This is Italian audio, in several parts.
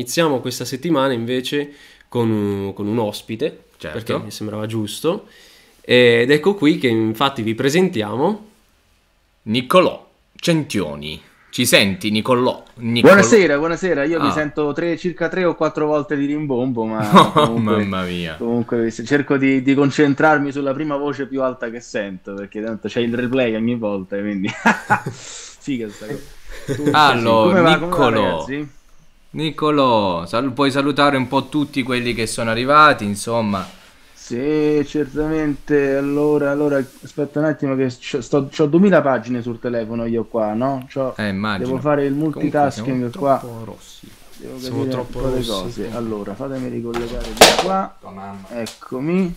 Iniziamo questa settimana invece con un, con un ospite, certo. perché mi sembrava giusto. Ed ecco qui che infatti vi presentiamo Niccolò Centioni. Ci senti Niccolò? Niccolò. Buonasera, buonasera. Io ah. mi sento tre, circa tre o quattro volte di rimbombo, ma oh, comunque, mamma mia. Comunque cerco di, di, concentrarmi sulla prima voce più alta che sento, perché tanto c'è il replay ogni volta, quindi figa sta cosa. allora, sì. Niccolò. Va, Niccolò, sal- puoi salutare un po' tutti quelli che sono arrivati, insomma. Sì, certamente. Allora, allora aspetta un attimo che ho 2000 pagine sul telefono io qua, no? C'ho, eh, immagino. Devo fare il multitasking Comunque, qua. Troppo rossi. Devo siamo troppo rossi. Cose. Allora, fatemi ricollegare di qua. Eccomi.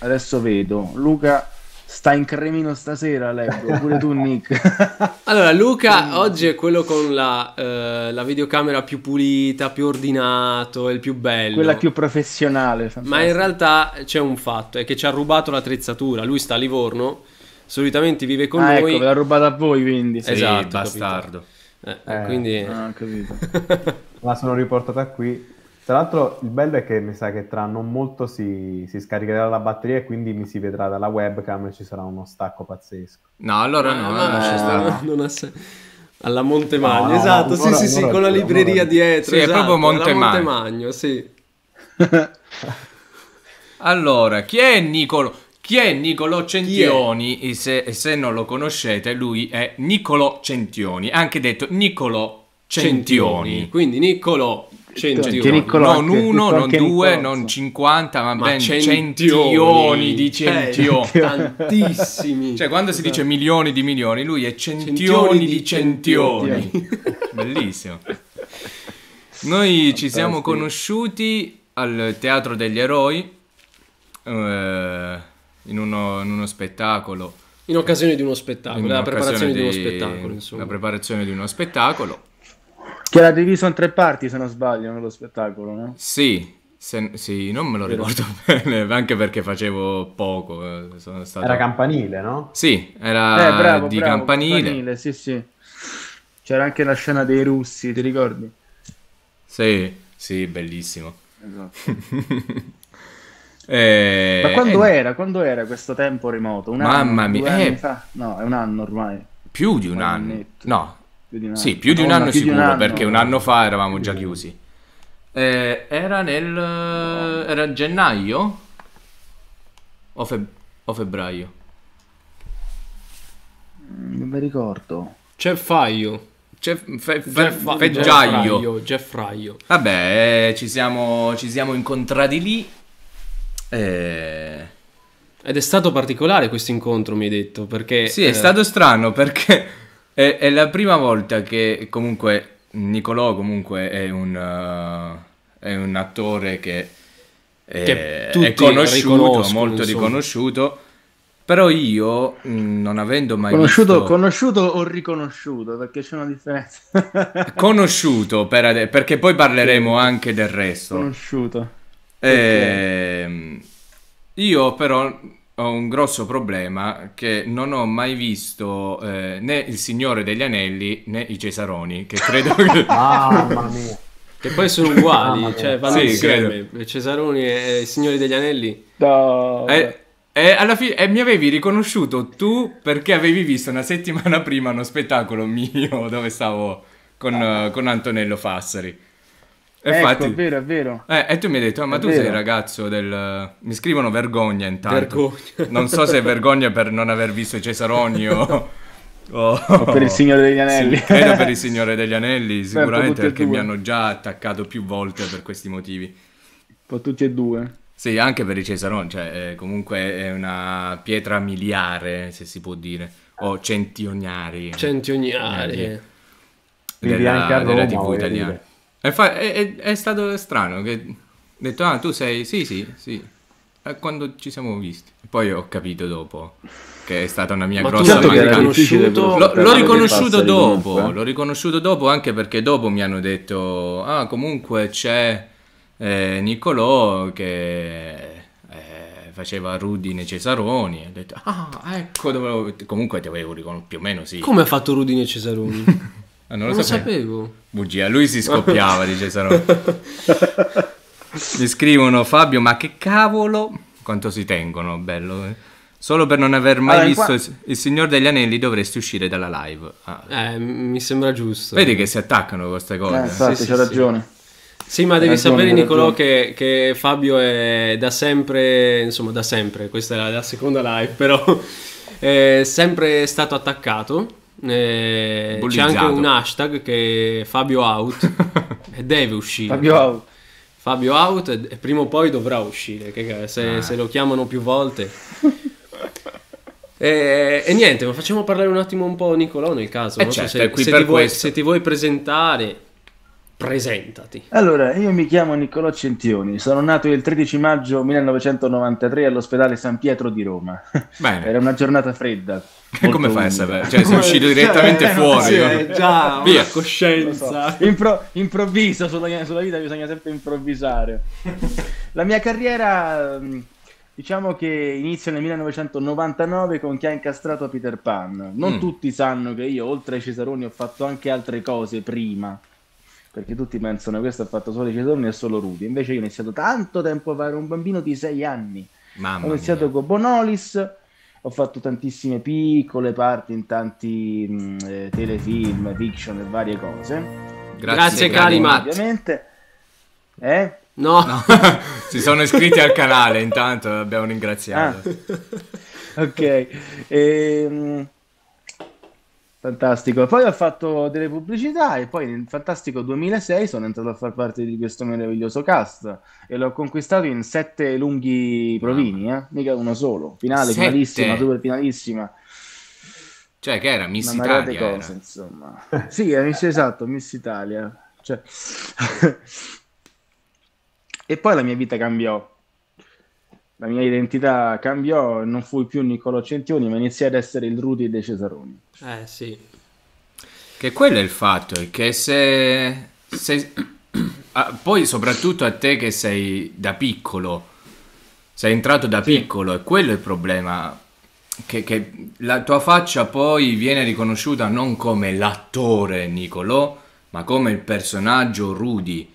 Adesso vedo. Luca Sta in cremino stasera, leggo, pure tu Nick. allora, Luca oggi è quello con la, eh, la, videocamera più pulita, più ordinato, è il più bello. Quella più professionale. Fantastico. Ma in realtà c'è un fatto, è che ci ha rubato l'attrezzatura. Lui sta a Livorno, solitamente vive con ah, noi. ecco, l'ha rubata a voi quindi. Sì, esatto, bastardo. Eh, eh, quindi... Ah, capito. La sono riportata qui. Tra l'altro il bello è che mi sa che tra non molto si, si, scaricherà la batteria e quindi mi si vedrà dalla webcam e ci sarà uno stacco pazzesco. No, allora no, ah, no, no, no, no. non ha senso. Alla Montemagno, esatto, sì, sì, sì, con la libreria dietro. Sì, esatto, è proprio esatto, Montemagno. Montemagno, sì. allora, chi è Nicolo? Chi è Nicolo Centioni? Chi è? Se, se, non lo conoscete, lui è Nicolo Centioni, anche detto Nicolo Centioni. Centioni. Quindi Nicolo centioni. Non uno, non due, non cinquanta, ma, ben centioni, di eh, centioni. tantissimi. Cioè, quando si dice milioni di milioni, lui è centioni, di centioni. centioni. Bellissimo. Noi ci siamo conosciuti al Teatro degli Eroi, eh, in, uno, in uno spettacolo. In occasione di uno spettacolo, la preparazione di, di uno spettacolo, insomma. La preparazione di uno spettacolo. Che era diviso in tre parti, se non sbaglio, nello spettacolo, no? Sì, se, sì, non me lo ricordo bene, anche perché facevo poco. Eh, stato... Era campanile, no? Sì, era eh, bravo, di bravo, campanile. campanile sì, sì. C'era anche la scena dei russi, ti ricordi? Sì, sì, bellissimo. Esatto. e... Eh, Ma quando e... Eh, era? Quando era questo tempo remoto? Un Mamma anno, mia, eh... No, è un anno ormai. Più di un, un anno. Annetto. No, più di un anno. Sì, più di un anno no, sicuro, un anno. perché un anno fa eravamo già chiusi. Eh, era nel... era gennaio? O, feb... o febbraio? Non mi ricordo. C'è Faio. C'è Febbraio. fe, Jeff, Feggiaio. Geffraio. Vabbè, eh, ci siamo, ci siamo incontrati lì. E... Eh. Ed è stato particolare questo incontro, mi hai detto, perché... Sì, è eh, stato strano perché è, è, la prima volta che comunque Nicolò comunque è un, uh, è un attore che è, eh, che è conosciuto, molto riconosciuto. Però io, mm, non avendo mai conosciuto, visto... conosciuto o riconosciuto, perché c'è una differenza. conosciuto, per ade- perché poi parleremo anche del resto. Conosciuto. E... Ehm, io però ho un grosso problema che non ho mai visto eh, né Il Signore degli Anelli né i Cesaroni, che credo che... Mamma mia! Che poi sono uguali, cioè vanno sì, insieme, credo. Cesaroni e Il Signore degli Anelli. No. Eh, e alla fine e mi avevi riconosciuto tu perché avevi visto una settimana prima uno spettacolo mio dove stavo con, ah. con Antonello Fassari. E ecco, è vero, è vero. Eh, e tu mi hai detto, ah, ma è tu vero. sei il ragazzo del... Mi scrivono vergogna intanto. Vergogna. Non so se è vergogna per non aver visto Cesaroni o... O per il Signore degli Anelli. Sì, credo per il Signore degli Anelli, certo, sicuramente perché mi hanno già attaccato più volte per questi motivi. Un po' tutti e due. Sì, anche per i Cesaroni, cioè, eh, comunque è una pietra miliare, se si può dire, o centioniari. Centioniari. Quindi eh, della, anche a Roma, della TV italiana. Dire. È, è, è, stato strano che ho detto, ah, tu sei... Sì, sì, sì. Eh, quando ci siamo visti. Poi ho capito dopo che è stata una mia Ma grossa certo mancanza. L'ho, l'ho riconosciuto dopo, comunque. l'ho riconosciuto dopo anche perché dopo mi hanno detto, ah, comunque c'è eh, Niccolò che eh, faceva Rudine Cesaroni. Ho detto, ah, ecco dove... Comunque ti avevo riconosciuto più o meno, sì. Come ha fatto Rudine Cesaroni? Ah, non lo, non sapevo. sapevo. Bugia, lui si scoppiava dice Cesarone. Mi scrivono Fabio, ma che cavolo? Quanto si tengono, bello. Eh? Solo per non aver mai allora, visto qua... il Signore degli Anelli dovresti uscire dalla live. Ah. Eh, mi sembra giusto. Vedi che si attaccano con queste cose. Eh, infatti, sì, c'è sì, ragione. Sì. Sì, ma devi ragione, sapere, Nicolò, che, che, Fabio è da sempre, insomma, da sempre, questa è la, la seconda live, però è sempre stato attaccato eh, c'è anche un hashtag che è Fabio Out e deve uscire. Fabio Out. Fabio Out e prima o poi dovrà uscire, che, se, ah. se lo chiamano più volte. E, e, niente, ma facciamo parlare un attimo un po' Nicolò nel caso. Eh certo, se, se, ti vuoi, se, ti vuoi, presentare, presentati. Allora, io mi chiamo Nicolò Centioni, sono nato il 13 maggio 1993 all'ospedale San Pietro di Roma. Bene. Era una giornata fredda, Come fai a sapere? Cioè, sei uscito cioè, direttamente cioè, fuori. Sì, già, Via. coscienza. So. Impro- improvvisa sulla, sulla, vita, bisogna sempre improvvisare. La mia carriera, mm, diciamo che inizia nel 1999 con Chi ha incastrato Peter Pan. Non mm. tutti sanno che io, oltre ai Cesaroni, ho fatto anche altre cose prima. Perché tutti pensano che questo ha fatto solo i Cesaroni e solo Rudy. Invece io ho iniziato tanto tempo fa, ero un bambino di 6 anni. Mamma ho iniziato mia. con Bonolis ho fatto tantissime piccole parti in tanti mh, mm, eh, telefilm, fiction e varie cose. Grazie, Grazie Calimat. Ovviamente. Eh? No. no. si sono iscritti al canale, intanto abbiamo ringraziato. Ah. Ok. Ehm... Fantastico. Poi ho fatto delle pubblicità e poi nel fantastico 2006 sono entrato a far parte di questo meraviglioso cast e l'ho conquistato in sette lunghi provini, eh? mica uno solo. Finale, sette. finalissima, super finalissima. Cioè che era Miss Una Italia? Cose, era. insomma. sì, era Miss, esatto, Miss Italia. Cioè... e poi la mia vita cambiò la mia identità cambiò, non fui più Niccolò Centioni, ma iniziai ad essere il Rudy dei Cesaroni. Eh sì. Che quello è il fatto, è che se... se ah, poi soprattutto a te che sei da piccolo, sei entrato da sì. piccolo, e quello è il problema. Che, che, la tua faccia poi viene riconosciuta non come l'attore Niccolò, ma come il personaggio Rudy.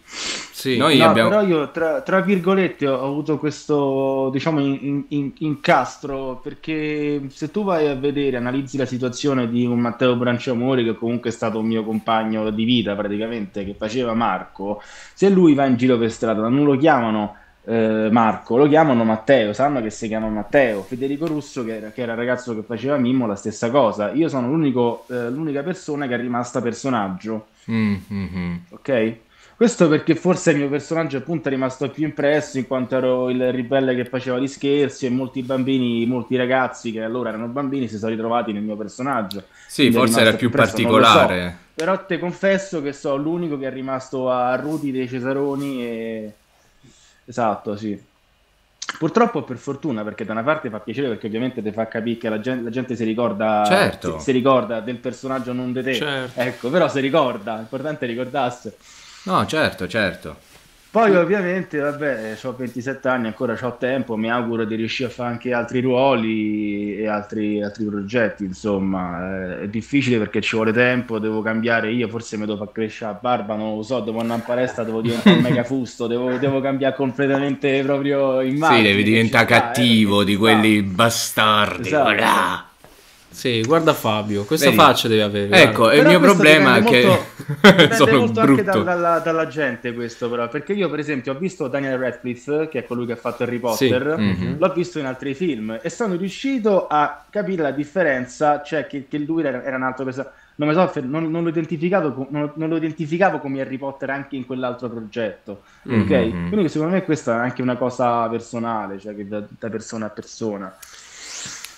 Sì, Noi no, abbiamo... però io tra, tra, virgolette ho avuto questo diciamo in, in, incastro perché se tu vai a vedere, analizzi la situazione di un Matteo Branciamori che comunque è stato un mio compagno di vita praticamente che faceva Marco, se lui va in giro per strada non lo chiamano eh, Marco, lo chiamano Matteo, sanno che si chiama Matteo, Federico Russo che era, che era il ragazzo che faceva Mimmo la stessa cosa, io sono eh, l'unica persona che è rimasta personaggio, mm, mm-hmm. ok? Questo perché forse il mio personaggio appunto è rimasto più impresso in quanto ero il ribelle che faceva gli scherzi e molti bambini, molti ragazzi che allora erano bambini si sono ritrovati nel mio personaggio. Sì, Quindi forse era più impresso, particolare. So. Però te confesso che sono l'unico che è rimasto a Rudy dei Cesaroni e... Esatto, sì. Purtroppo per fortuna, perché da una parte fa piacere perché ovviamente ti fa capire che la gente, la gente si, ricorda, certo. si, si ricorda del personaggio non di te. Certo. Ecco, però si ricorda, è importante ricordarsi. No, certo, certo. Poi ovviamente, vabbè, ho 27 anni, ancora ho tempo, mi auguro di riuscire a fare anche altri ruoli e altri, altri progetti, insomma. Eh, è difficile perché ci vuole tempo, devo cambiare io, forse mi devo far crescere la barba, non lo so, devo andare in palestra, devo diventare un mega fusto, devo, devo cambiare completamente proprio immagine. Sì, devi cioè, diventare eh, cattivo eh, di quelli bastardi. Esatto. Sì, guarda Fabio, questa Vedi? faccia deve avere. Guarda. Ecco, il mio problema è che molto, sono molto brutto. anche dalla, dalla, gente questo però, perché io per esempio ho visto Daniel Radcliffe, che è colui che ha fatto Harry Potter, sì. mm-hmm. l'ho visto in altri film e sono riuscito a capire la differenza, cioè che, che lui era, era, un altro personaggio. Non, so, non, non, non, non, lo identificavo come Harry Potter anche in quell'altro progetto, mm-hmm. ok? Mhm. Quindi secondo me questa è anche una cosa personale, cioè che da, da persona a persona.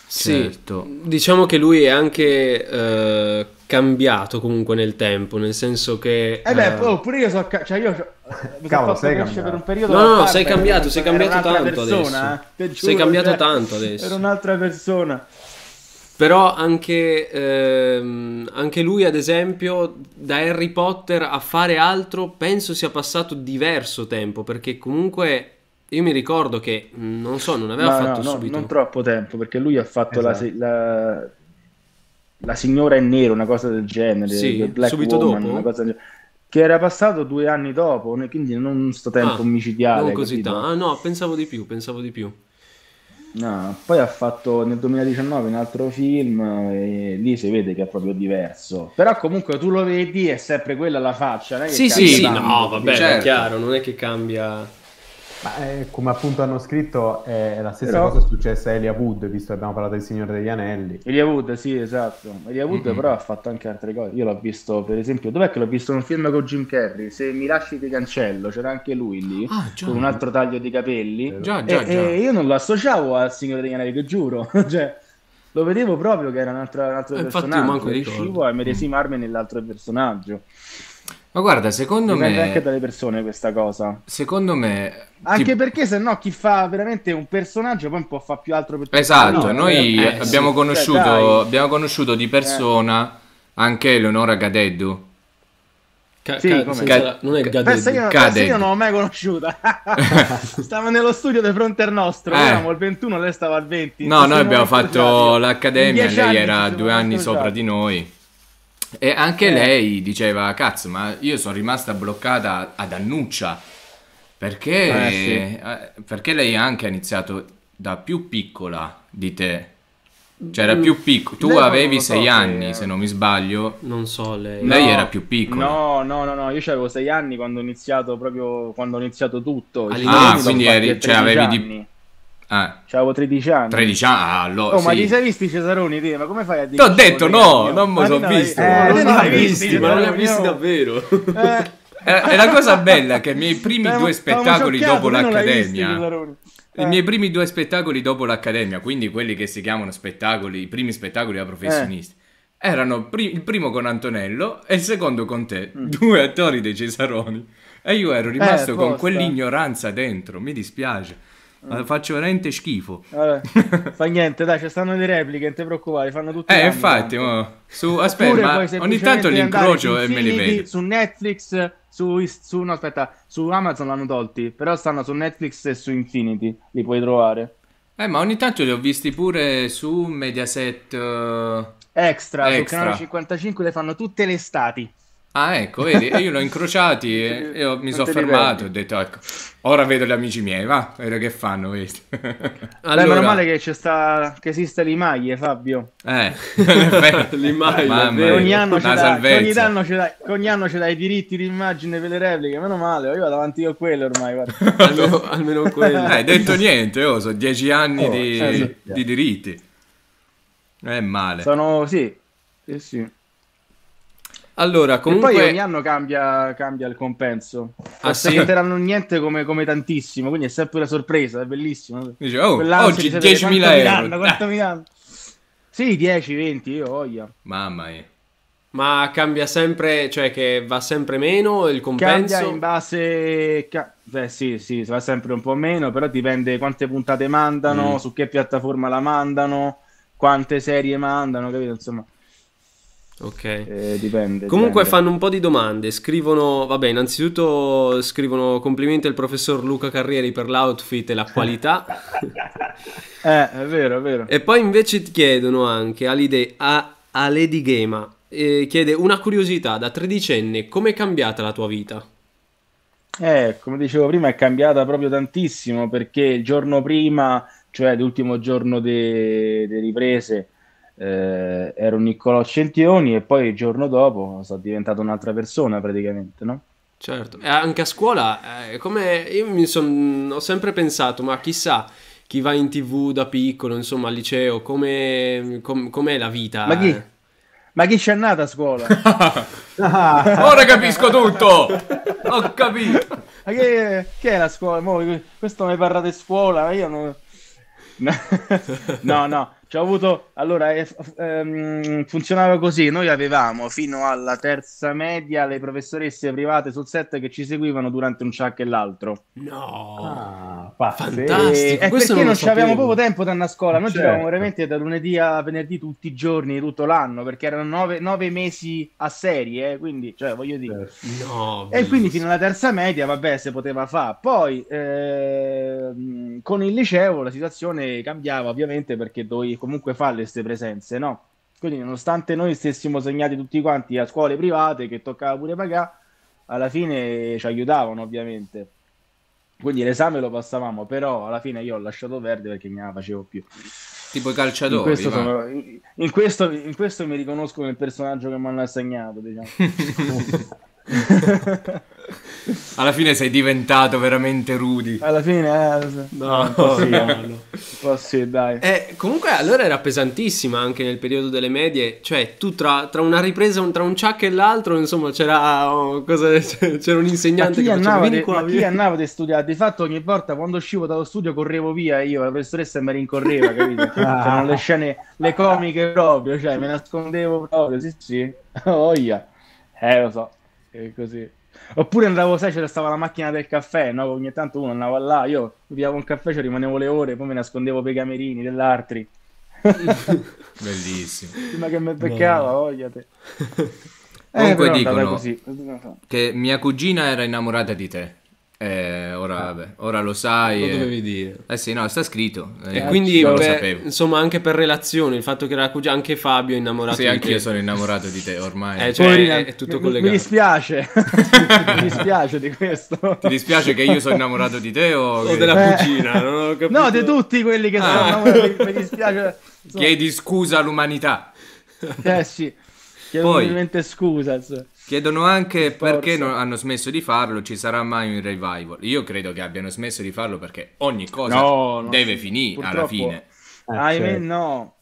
Certo. Sì, diciamo che lui è anche eh, cambiato comunque nel tempo, nel senso che... Eh beh, eh... Oh, pure io so... Cioè io eh, so, Cavolo, sei cambiato. per un periodo... No, no, parte, sei cambiato, sei cambiato tanto persona, adesso. Eh? sei cambiato cioè, tanto adesso. Era un'altra persona. Però anche, ehm, anche, lui, ad esempio, da Harry Potter a fare altro, penso sia passato diverso tempo, perché comunque io mi ricordo che, non so, non aveva no, fatto no, subito... No, non troppo tempo, perché lui ha fatto esatto. la, la, la, signora in nero, una cosa del genere, sì, subito Woman, dopo? una cosa del che era passato due anni dopo, quindi non sto tempo ah, omicidiale. Non così Ah no, pensavo di più, pensavo di più. No, poi ha fatto nel 2019 un altro film e lì si vede che è proprio diverso. Però comunque tu lo vedi è sempre quella la faccia, non è che Sì, sì, tanto. no, vabbè, certo. è chiaro, non è che cambia ma è, eh, come appunto hanno scritto, eh, è la stessa però... cosa è successa a Elia Wood, visto che abbiamo parlato del Signore degli Anelli. Elia Wood, sì, esatto. Elia Wood mm-hmm. però ha fatto anche altre cose. Io l'ho visto, per esempio, dov'è che l'ho visto in un film con Jim Carrey? Se mi lasci ti cancello, c'era anche lui lì, ah, con un altro taglio di capelli. Già, già, e, già. e io non lo associavo al Signore degli Anelli, che giuro. cioè, lo vedevo proprio che era un altro, un altro eh, personaggio. Infatti, manco cioè, riuscivo a medesimarmi mm. nell'altro personaggio. Ma guarda, secondo Dipende me... anche dalle persone questa cosa. Secondo me... Anche ti... perché se no chi fa veramente un personaggio poi un po' fa più altro per Esatto, no, noi eh, eh abbiamo, sì. Cioè, conosciuto, cioè, abbiamo, conosciuto, di persona eh. anche Eleonora Gadeddu. Ca- sì, ca- ca- non è Gadeddu. Pensa io, pensa io non l'ho mai conosciuta. stava nello studio di fronte al nostro, eh. eravamo al 21, lei stava al 20. No, noi abbiamo fatto l'accademia, lei era due anni sopra di noi. E anche eh. lei diceva, cazzo, ma io sono rimasta bloccata ad Annuccia, perché, eh, sì. Eh, perché lei anche ha iniziato da più piccola di te. Cioè era più piccolo, tu lei avevi sei so, anni eh. se non mi sbaglio. Non so lei. Lei no, era più piccola. No, no, no, no. io avevo sei anni quando ho iniziato proprio quando ho iniziato tutto. Ah, quindi eri, cioè, avevi di, eh. C'avevo 13 anni. 13 anni, ah, allora, oh, sì. ma ti sei visti Cesaroni? Te? Ma come fai a dire? Ti ho detto no, non me lo sono visto. Eh, non li hai visti, ma non li hai visti davvero. Eh. eh. È la cosa bella che i miei primi due spettacoli dopo l'Accademia... I miei eh. primi due spettacoli dopo l'Accademia, quindi quelli che si chiamano spettacoli, i primi spettacoli da professionisti, eh. erano pri- il primo con Antonello e il secondo con te, mm. due attori dei Cesaroni. E io ero eh, rimasto eh, con quell'ignoranza dentro, mi dispiace. Ma eh, faccio veramente schifo. Allora, fa niente, dai, ci stanno le repliche, non ti preoccupare, fanno tutti. Eh, infatti, mo, su, aspetta, ma ogni tanto li incrocio e me li vedo. Su Netflix, su, su, no, aspetta, su Amazon l'hanno tolti, però stanno su Netflix e su Infinity, li puoi trovare. Eh, ma ogni tanto li ho visti pure su Mediaset uh... Eh, Extra, Extra, su Canale 55 le fanno tutte le estati. Ah, ecco, vedi, e io l'ho incrociati e, e mi sono fermato e ho detto, ecco, ora vedo gli amici miei, va, vedo che fanno vedi. allora... Beh, meno male che, sta, che esiste l'Imaglie, Fabio. Eh, l'Imaglie, Mamma, ogni, anno ogni, anno dà, ogni anno ce l'hai i diritti di immagine per le repliche, meno male, io vado avanti con quello ormai, almeno, almeno quello. Eh, hai eh, detto niente, io oh, so, dieci anni oh, di, eh, di, diritti. È male. Sono, sì, sì, sì. Allora, comunque... E poi ogni anno cambia, cambia il compenso. Ah, sì? Non niente come, come, tantissimo, quindi è sempre una sorpresa, è bellissimo. Dice, oh, oggi 10.000 euro. Danno, sì, 10, 20, io voglio. Mamma mia. Ma cambia sempre, cioè che va sempre meno il compenso? Cambia in base... Ca... Beh sì, sì, va sempre un po' meno, però dipende quante puntate mandano, mm. su che piattaforma la mandano, quante serie mandano, capito? Insomma... Ok. Eh, dipende. Comunque dipende. fanno un po' di domande. Scrivono, vabbè, innanzitutto scrivono complimenti al professor Luca Carrieri per l'outfit e la qualità. eh, è vero, è vero. E poi invece ti chiedono anche a, a Lady Gema. Eh, chiede una curiosità da tredicenne, come è cambiata la tua vita? Eh, come dicevo prima, è cambiata proprio tantissimo perché il giorno prima, cioè l'ultimo giorno delle de riprese, eh, ero Niccolò Sceltioni e poi il giorno dopo sono diventato un'altra persona praticamente, no? Certo, e anche a scuola, eh, come io son, ho sempre pensato, ma chissà chi va in tv da piccolo, insomma al liceo, come, com, com'è la vita? Ma chi? Eh? Ma chi c'è nata a scuola? Ora capisco tutto! ho capito! Ma che, che, è la scuola? Mo, questo mi parla di scuola, io non... no, no, C'ho avuto, allora, eh, ehm, funzionava così, noi avevamo fino alla terza media le professoresse private sul set che ci seguivano durante un ciak e l'altro. No! Ah, fantastico! E, eh, perché non, non avevamo proprio tempo da andare a scuola, noi certo. veramente da lunedì a venerdì tutti i giorni, tutto l'anno, perché erano nove, nove mesi a serie, eh, quindi, cioè, voglio dire... Certo. No, e quindi fino alla terza media, vabbè, se poteva fare. Poi, eh, con il liceo la situazione cambiava, ovviamente, perché dovevi comunque fa le ste presenze, no? Quindi nonostante noi stessimo segnati tutti quanti a scuole private che toccava pure pagare, alla fine ci aiutavano ovviamente. Quindi l'esame lo passavamo, però alla fine io ho lasciato verde perché la facevo più. Tipo i calciatori. In questo, sono, in, in, questo, in questo mi riconosco nel personaggio che mi hanno assegnato. Diciamo. Alla fine sei diventato veramente Rudy. Alla fine, eh, no, un po' sì, no. Eh. un dai. Eh, comunque, allora era pesantissima anche nel periodo delle medie. Cioè, tu tra, tra una ripresa, un, tra un ciak e l'altro, insomma, c'era, oh, cosa, c'era un insegnante che faceva vieni qua. Ma chi andava a studiare? Di fatto, ogni volta quando uscivo dallo studio correvo via io, la professoressa mi rincorreva, capito? C'erano cioè, le scene, le comiche proprio, cioè, me nascondevo proprio, sì, sì. Oh, yeah. Eh, lo so. E così. Oppure andavo, sai, c'era stava la macchina del caffè, no? Ogni tanto uno andava là, io pigliavo un caffè, ci rimanevo le ore, poi mi nascondevo per i camerini dell'altri. Bellissimo. Prima che mi beccava, voglia te. Comunque eh, dicono che mia cugina era innamorata di te. Eh, ora, ah. vabbè, ora lo sai. Lo dovevi dire. Eh sì, no, sta scritto. Eh, e quindi, beh, insomma, anche per relazione, il fatto che era Rakugia, anche Fabio è innamorato sì, di te. Sì, anch'io sono innamorato di te ormai. Eh, eh cioè, Poi, è, è, tutto collegato. Mi dispiace, mi dispiace di questo. Ti dispiace che io sono innamorato di te o, o che... della eh. cucina? No, di tutti quelli che ah. sono innamorati, mi dispiace. Insomma. Chiedi scusa all'umanità. Eh sì, chiedi ovviamente scusa. Insomma. Chiedono anche Forza. perché non hanno smesso di farlo, ci sarà mai un revival. Io credo che abbiano smesso di farlo perché ogni cosa no, deve finire alla fine. ahimè eh, no.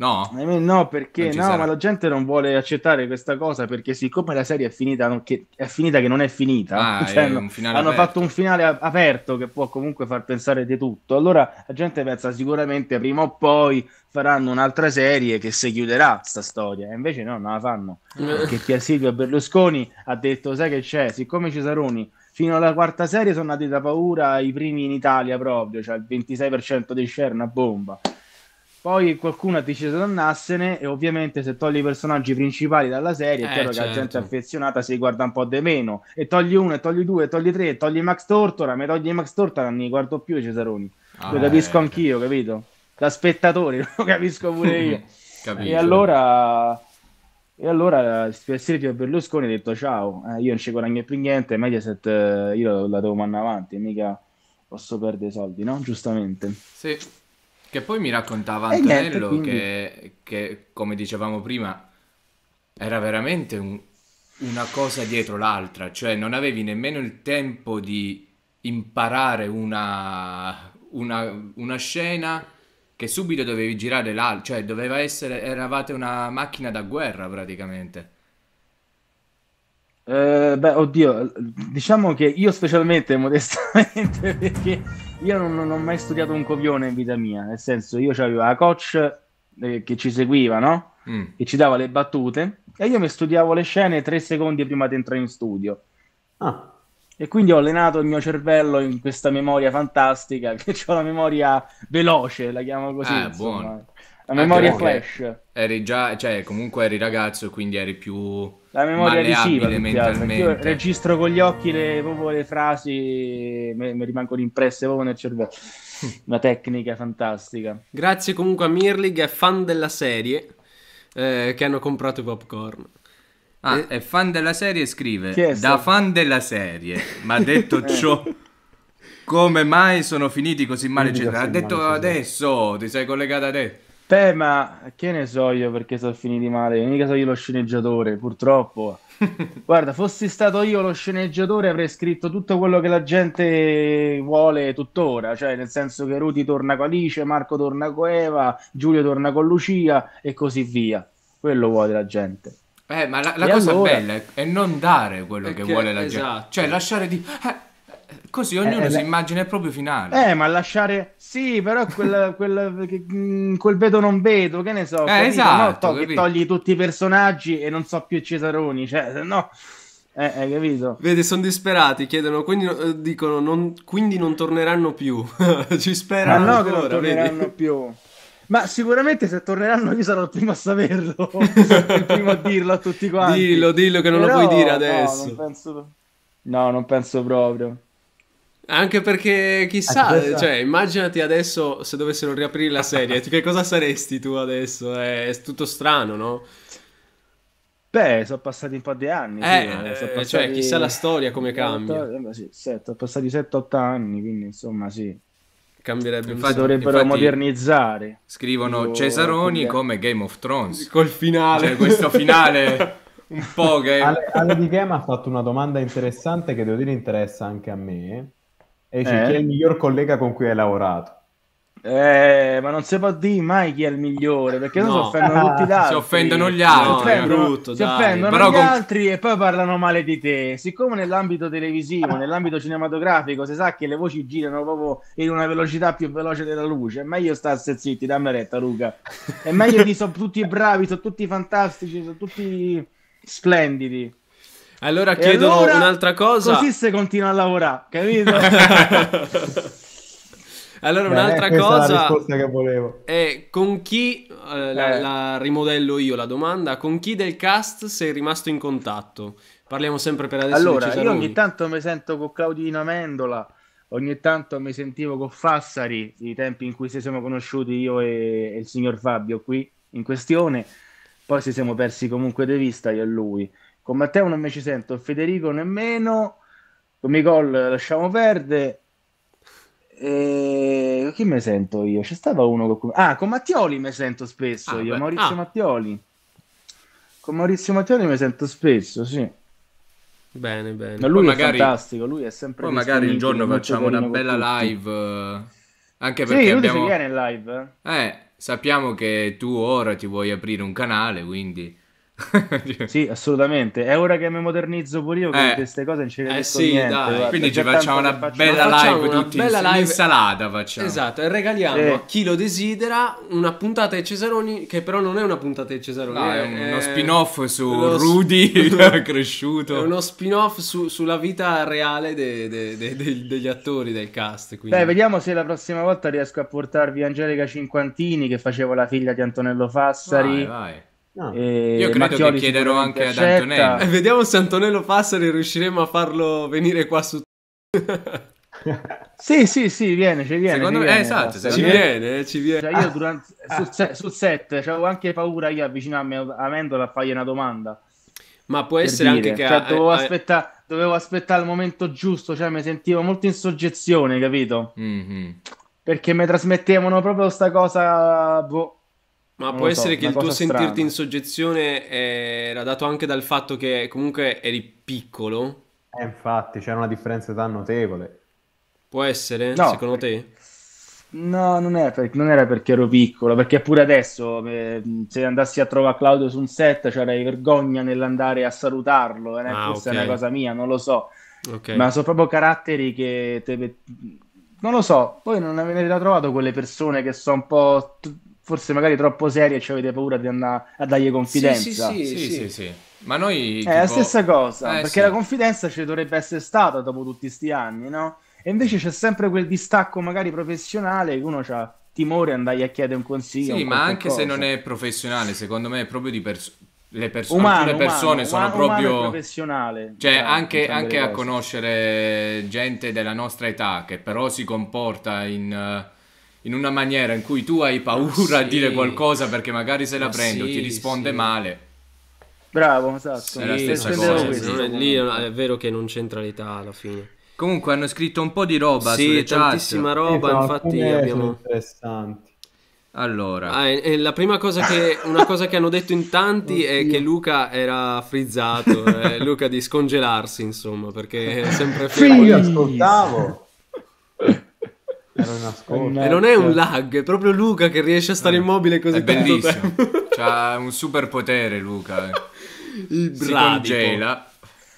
No? No, perché no, ma la gente non vuole accettare questa cosa perché siccome la serie è finita, non, che, è finita che non è finita, ah, cioè, è hanno, hanno fatto un finale aperto che può comunque far pensare di tutto, allora la gente pensa sicuramente prima o poi faranno un'altra serie che si chiuderà sta storia, e invece no, non la fanno, perché eh. Pier Silvio Berlusconi ha detto, sai che c'è, siccome Cesaroni fino alla quarta serie sono andati da paura i primi in Italia proprio, cioè il 26% di share, una bomba. Poi qualcuno ha deciso di andarsene e ovviamente se togli i personaggi principali dalla serie è eh, chiaro certo. che la gente certo. affezionata si guarda un po' di meno. E togli uno, e togli due, e togli tre, e togli Max Tortora, mi togli Max Tortora, non mi guardo più i Cesaroni. Ah, lo capisco eh. anch'io, capito? Da spettatore, lo capisco pure io. e allora... E allora Silvio Berlusconi ha detto ciao, eh, io non ci guadagno più niente, Mediaset eh, io la devo mandare avanti, mica posso perdere soldi, no? Giustamente. Sì. Che poi mi raccontava Antonello niente, che, che, come dicevamo prima, era veramente un, una cosa dietro l'altra, cioè non avevi nemmeno il tempo di imparare una, una, una scena che subito dovevi girare l'altra, cioè doveva essere, eravate una macchina da guerra praticamente. Eh, beh, oddio, diciamo che io specialmente, modestamente, perché io non, non, ho mai studiato un copione in vita mia, nel senso io avevo la coach eh, che ci seguiva, no? Mm. ci dava le battute e io mi studiavo le scene tre secondi prima di entrare in studio. Ah. E quindi ho allenato il mio cervello in questa memoria fantastica, che ho la memoria veloce, la chiamo così. Ah, buono. La memoria flash. Eri già, cioè, comunque eri ragazzo, quindi eri più la memoria visiva mentalmente. Io registro con gli occhi le, proprio le frasi, mi rimangono impresse proprio nel cervello. Una tecnica fantastica. Grazie comunque a Mirlig, è fan della serie, eh, che hanno comprato i popcorn. Ah, e... Eh. è fan della serie scrive, da fan della serie, ma detto eh. ciò... come mai sono finiti così male? Eccetera. Ha detto male, adesso, ti sei collegato adesso. Beh, ma che ne so io perché sono finiti male, mica so io lo sceneggiatore, purtroppo. Guarda, fossi stato io lo sceneggiatore avrei scritto tutto quello che la gente vuole tuttora, cioè nel senso che Rudy torna con Alice, Marco torna con Eva, Giulio torna con Lucia e così via. Quello vuole la gente. Eh, ma la, la cosa allora... bella è non dare quello perché, che vuole la esatto. gente, cioè lasciare di... Eh Così eh, ognuno eh, si immagina il proprio finale. Eh, ma lasciare. Sì, però quel, quel, mm, quel vedo non vedo, che ne so. Eh, esatto. No, to- che togli tutti i personaggi e non so più Cesaroni, cioè, no. Eh, hai eh, capito? Vedi, sono disperati, chiedono, quindi eh, dicono, non, quindi non torneranno più. Ci sperano. Ma no, ancora, che non torneranno vedi? più. Ma sicuramente se torneranno io sarò il primo a saperlo, il primo a dirlo a tutti quanti. Dillo, dillo che non Però, lo puoi dire adesso. No non, penso... no, non penso proprio. Anche perché chissà, questa... cioè, immaginati adesso se dovessero riaprire la serie, che cosa saresti tu adesso? È tutto strano, no? Beh, sono passati un po' di anni. Eh, eh sì, eh, passati... cioè, chissà la storia come cambia. Eh, sono passati 7-8 anni, quindi insomma sì. Cambierebbe infatti, dovrebbero infatti, modernizzare. Scrivono Cesaroni come Game of Thrones. Col finale. Cioè, questo finale un po' che... Ale, Ale Di Game ha fatto una domanda interessante che devo dire interessa anche a me e dice, eh. chi è il miglior collega con cui hai lavorato? Eh, ma non si può dire mai chi è il migliore perché no. si offendono tutti gli altri. Si offendono gli altri, no, si offendono, brutto, si offendono Però gli con... altri e poi parlano male di te. Siccome nell'ambito televisivo, nell'ambito cinematografico, si sa che le voci girano proprio in una velocità più veloce della luce, è meglio starsi zitti, dammi retta, Luca. È meglio di sono tutti bravi, sono tutti fantastici, sono tutti splendidi. Allora chiedo allora, un'altra cosa. Così se continua a lavorare, capito? allora Beh, un'altra cosa è con chi, eh, la, eh. la, rimodello io la domanda, con chi del cast sei rimasto in contatto? Parliamo sempre per adesso Allora, io ogni tanto mi sento con Claudino Amendola, ogni tanto mi sentivo con Fassari, i tempi in cui si siamo conosciuti io e, e il signor Fabio qui in questione, poi ci siamo persi comunque di vista io e lui. Con Matteo non mi ci sento, Federico nemmeno, con Micol lasciamo perdere. E... Chi mi sento io? C'è stato uno con... Ah, con Mattioli mi sento spesso ah, io, beh. Maurizio ah. Mattioli. Con Maurizio Mattioli mi sento spesso, sì. Bene, bene. Ma lui poi è magari, fantastico, lui è sempre Poi magari un giorno facciamo una bella live. Eh, anche perché sì, abbiamo... viene in live. Eh. eh, sappiamo che tu ora ti vuoi aprire un canale, quindi sì, assolutamente. È ora che mi modernizzo pure io con eh, queste cose non ci eh capisco eh sì, niente. Dai. Guarda. Quindi ci facciamo una bella facciamo live una tutti bella in live. insalata facciamo. Esatto, e regaliamo eh. a chi lo desidera una puntata ai Cesaroni che però non è una puntata ai Cesaroni, no, è, è uno spin-off su Rudy sp- cresciuto. È uno spin-off su, sulla vita reale de, de, de, degli attori del cast, quindi. Beh, vediamo se la prossima volta riesco a portarvi Angelica Cinquantini che facevo la figlia di Antonello Fassari. Vai, vai No. Io credo Mattioli che chiederò anche ad Antonello. E eh, vediamo se Antonello passa Passari riusciremo a farlo venire qua su... sì, sì, sì, viene, ci viene. Secondo ci me, viene, esatto, se ci viene, eh, ci viene. Cioè io durante, ah. sul, set, sul set avevo anche paura io avvicinarmi a Mendola a fargli una domanda. Ma può essere dire. anche che... Cioè, dovevo, eh, aspettare, eh... dovevo, aspettare il momento giusto, cioè mi sentivo molto in soggezione, capito? Mm-hmm. Perché mi trasmettevano proprio questa cosa... Boh ma non può essere so, che il tuo strana. sentirti in soggezione era dato anche dal fatto che comunque eri piccolo? Eh, infatti, c'era una differenza da notevole. Può essere, no, secondo te? No, non era, per, non era, perché ero piccolo, perché pure adesso eh, se andassi a trovare Claudio su un set c'avrei vergogna nell'andare a salutarlo, eh, ah, forse okay. è una cosa mia, non lo so. Okay. Ma sono proprio caratteri che... Te, non lo so, poi non avete trovato quelle persone che sono un po' forse magari troppo serie e cioè avete paura di andare a dargli confidenza. Sì, sì, sì. sì, sì Ma noi... È eh, tipo... la stessa cosa, eh, perché la confidenza ci dovrebbe essere stata dopo tutti questi anni, no? E invece c'è sempre quel distacco magari professionale che uno ha timore andare a chiedere un consiglio. Sì, un ma anche cosa. se non è professionale, secondo me è proprio di pers- le pers- umano, alcune persone umano, sono umano, proprio umano professionale. Cioè, cioè anche, anche a conoscere gente della nostra età che però si comporta in eh, in una maniera in cui tu hai ah, paura oh, a dire qualcosa perché magari se la oh, prendo sì, ti risponde sì. male. Bravo, esatto. Sì, è la stessa cosa. lì è vero che non c'entra l'età alla fine. Comunque hanno scritto un po' di roba sì, sulle tantissima chat. roba, no, infatti abbiamo... Interessanti. Allora, ah, e, e la prima cosa che, una cosa che hanno detto in tanti è che Luca era frizzato, eh, Luca di scongelarsi insomma, perché è sempre freddo. Io ascoltavo. E non è un lag, è proprio Luca che riesce a stare immobile così è tanto bellissimo. tempo. C'ha un superpotere Luca. Eh. Il si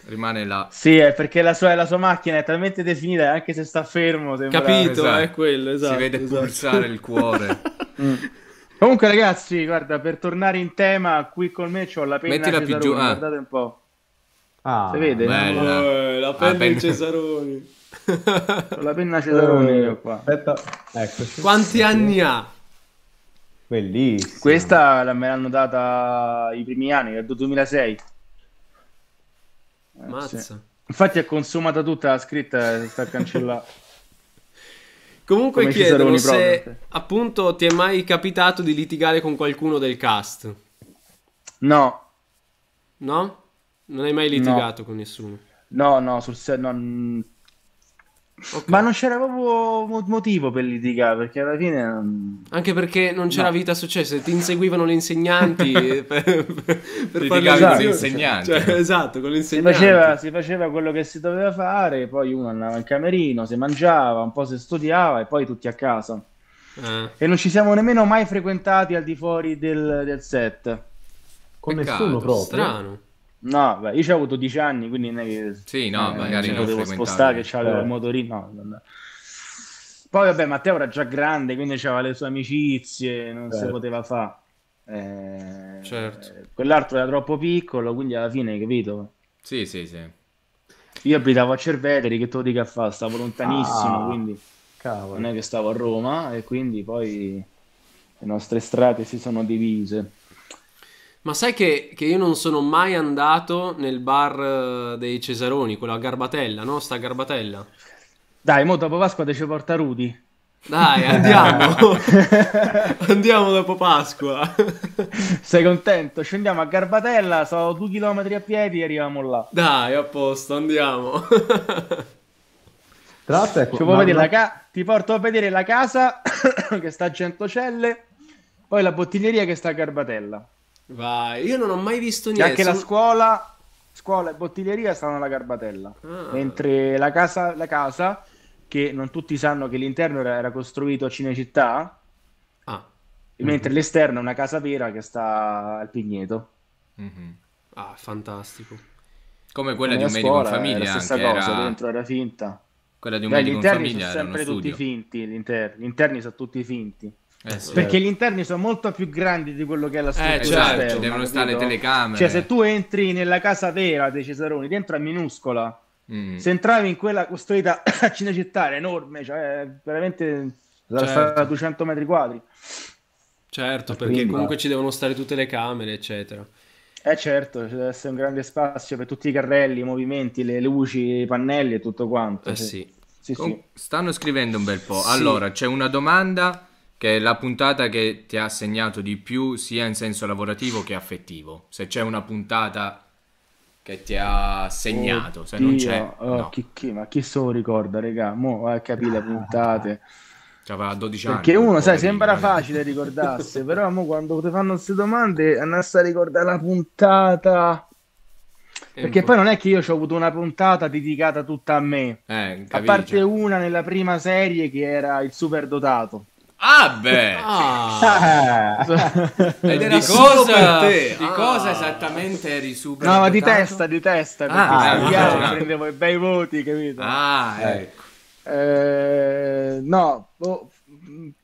rimane là. Sì, è perché la sua, la sua, macchina è talmente definita, anche se sta fermo. Sembra... Capito, esatto. è quello, esatto. Si vede esatto. pulsare il cuore. mm. Comunque, ragazzi, guarda, per tornare in tema, qui con me ho la penna Cesaroni, più giù. Ah. guardate un po'. Ah, si vede? Bella. Oh, la ah, penna ah, di Cesaroni. Con la penna Cesarone io qua. Aspetta, eccoci. Quanti anni ha? Bellissimo. Questa la, me l'hanno data i primi anni, dal 2006. Eh, Mazza. Sì. Infatti è consumata tutta la scritta, eh, sta cancellata. Comunque chiedo se proprio. appunto ti è mai capitato di litigare con qualcuno del cast. No. No? Non hai mai litigato no. con nessuno? No, no, sul serio, non... Okay. Ma non c'era proprio motivo per litigare perché alla fine. Anche perché non c'era no. vita successa, ti inseguivano gli insegnanti per, per, per fare esatto, con gli insegnanti. Cioè, esatto, con gli insegnanti. Si faceva, si faceva, quello che si doveva fare, poi uno andava in camerino, si mangiava, un po' si studiava e poi tutti a casa. Eh. E non ci siamo nemmeno mai frequentati al di fuori del, del set. Con Peccato, nessuno proprio. Strano. No, beh, io ho avuto 12 anni, quindi non è che... Sì, no, eh, magari non potevo spostare, che c'avevo il motorino, no, vabbè. Poi vabbè, Matteo era già grande, quindi aveva le sue amicizie, non certo. si poteva fare. Eh, certo. Quell'altro era troppo piccolo, quindi alla fine, capito? Sì, sì, sì. Io abitavo a Cerveteri, che te lo dica a fa, stavo lontanissimo, ah, quindi cavolo. non è che stavo a Roma e quindi poi le nostre strade si sono divise. Ma sai che, che, io non sono mai andato nel bar eh, dei Cesaroni, quello a Garbatella, no? Sta Garbatella. Dai, mo dopo Pasqua te ci porta Rudy. Dai, andiamo. andiamo dopo Pasqua. Sei contento? Scendiamo a Garbatella, sono due chilometri a piedi e arriviamo là. Dai, a posto, andiamo. Tra l'altro, ecco, ma... ca- ti porto a vedere la casa che sta a Centocelle, poi la bottiglieria che sta a Garbatella. Vai, io non ho mai visto niente. E anche la scuola, scuola e bottiglieria stanno alla Garbatella, ah. mentre la casa, la casa, che non tutti sanno che l'interno era, era costruito a Cinecittà, ah. mentre mm-hmm. l'esterno è una casa vera che sta al Pigneto. Mm-hmm. Ah, fantastico. Come quella Come eh, di un medico in famiglia. la stessa cosa, era... dentro era finta. Quella di un Beh, medico in famiglia. Gli interni sono sempre tutti finti, gli interni, gli interni sono tutti finti. Eh sì. Perché gli interni sono molto più grandi di quello che è la eh, struttura. Eh, certo, esterna, ci devono capito? stare le telecamere. Cioè, se tu entri nella casa vera dei Cesaroni, dentro è minuscola. Mm. Se entravi in quella costruita a Cinecittà era enorme, cioè veramente certo. 200 metri quadri. Certo, perché Quindi, comunque ci devono stare tutte le camere, eccetera. Eh certo, ci deve essere un grande spazio per tutti i carrelli, i movimenti, le luci, i pannelli e tutto quanto. Eh sì. sì. sì, Con... sì. Stanno scrivendo un bel po'. Allora, c'è una domanda che è la puntata che ti ha segnato di più sia in senso lavorativo che affettivo. Se c'è una puntata che ti ha segnato, Oddio, se non c'è... Oh, no. chi, chi, ma chi se lo ricorda, regà? Mo' vai a capire le ah. puntate. Aveva 12 anni. Perché uno, sai, sembra magari. facile ricordarsi, però mo, quando ti fanno queste domande andassi a ricordare la puntata. Perché poi non è che io ci ho avuto una puntata dedicata tutta a me, eh, a parte una nella prima serie che era il super dotato. Ah beh! Ah. Eh, Ed era cosa, te. di cosa ah. esattamente eri super No, ma di testa, di testa, ah, perché ah, no. Ah. prendevo i bei voti, capito? Ah, ecco. Eh, no, po- boh,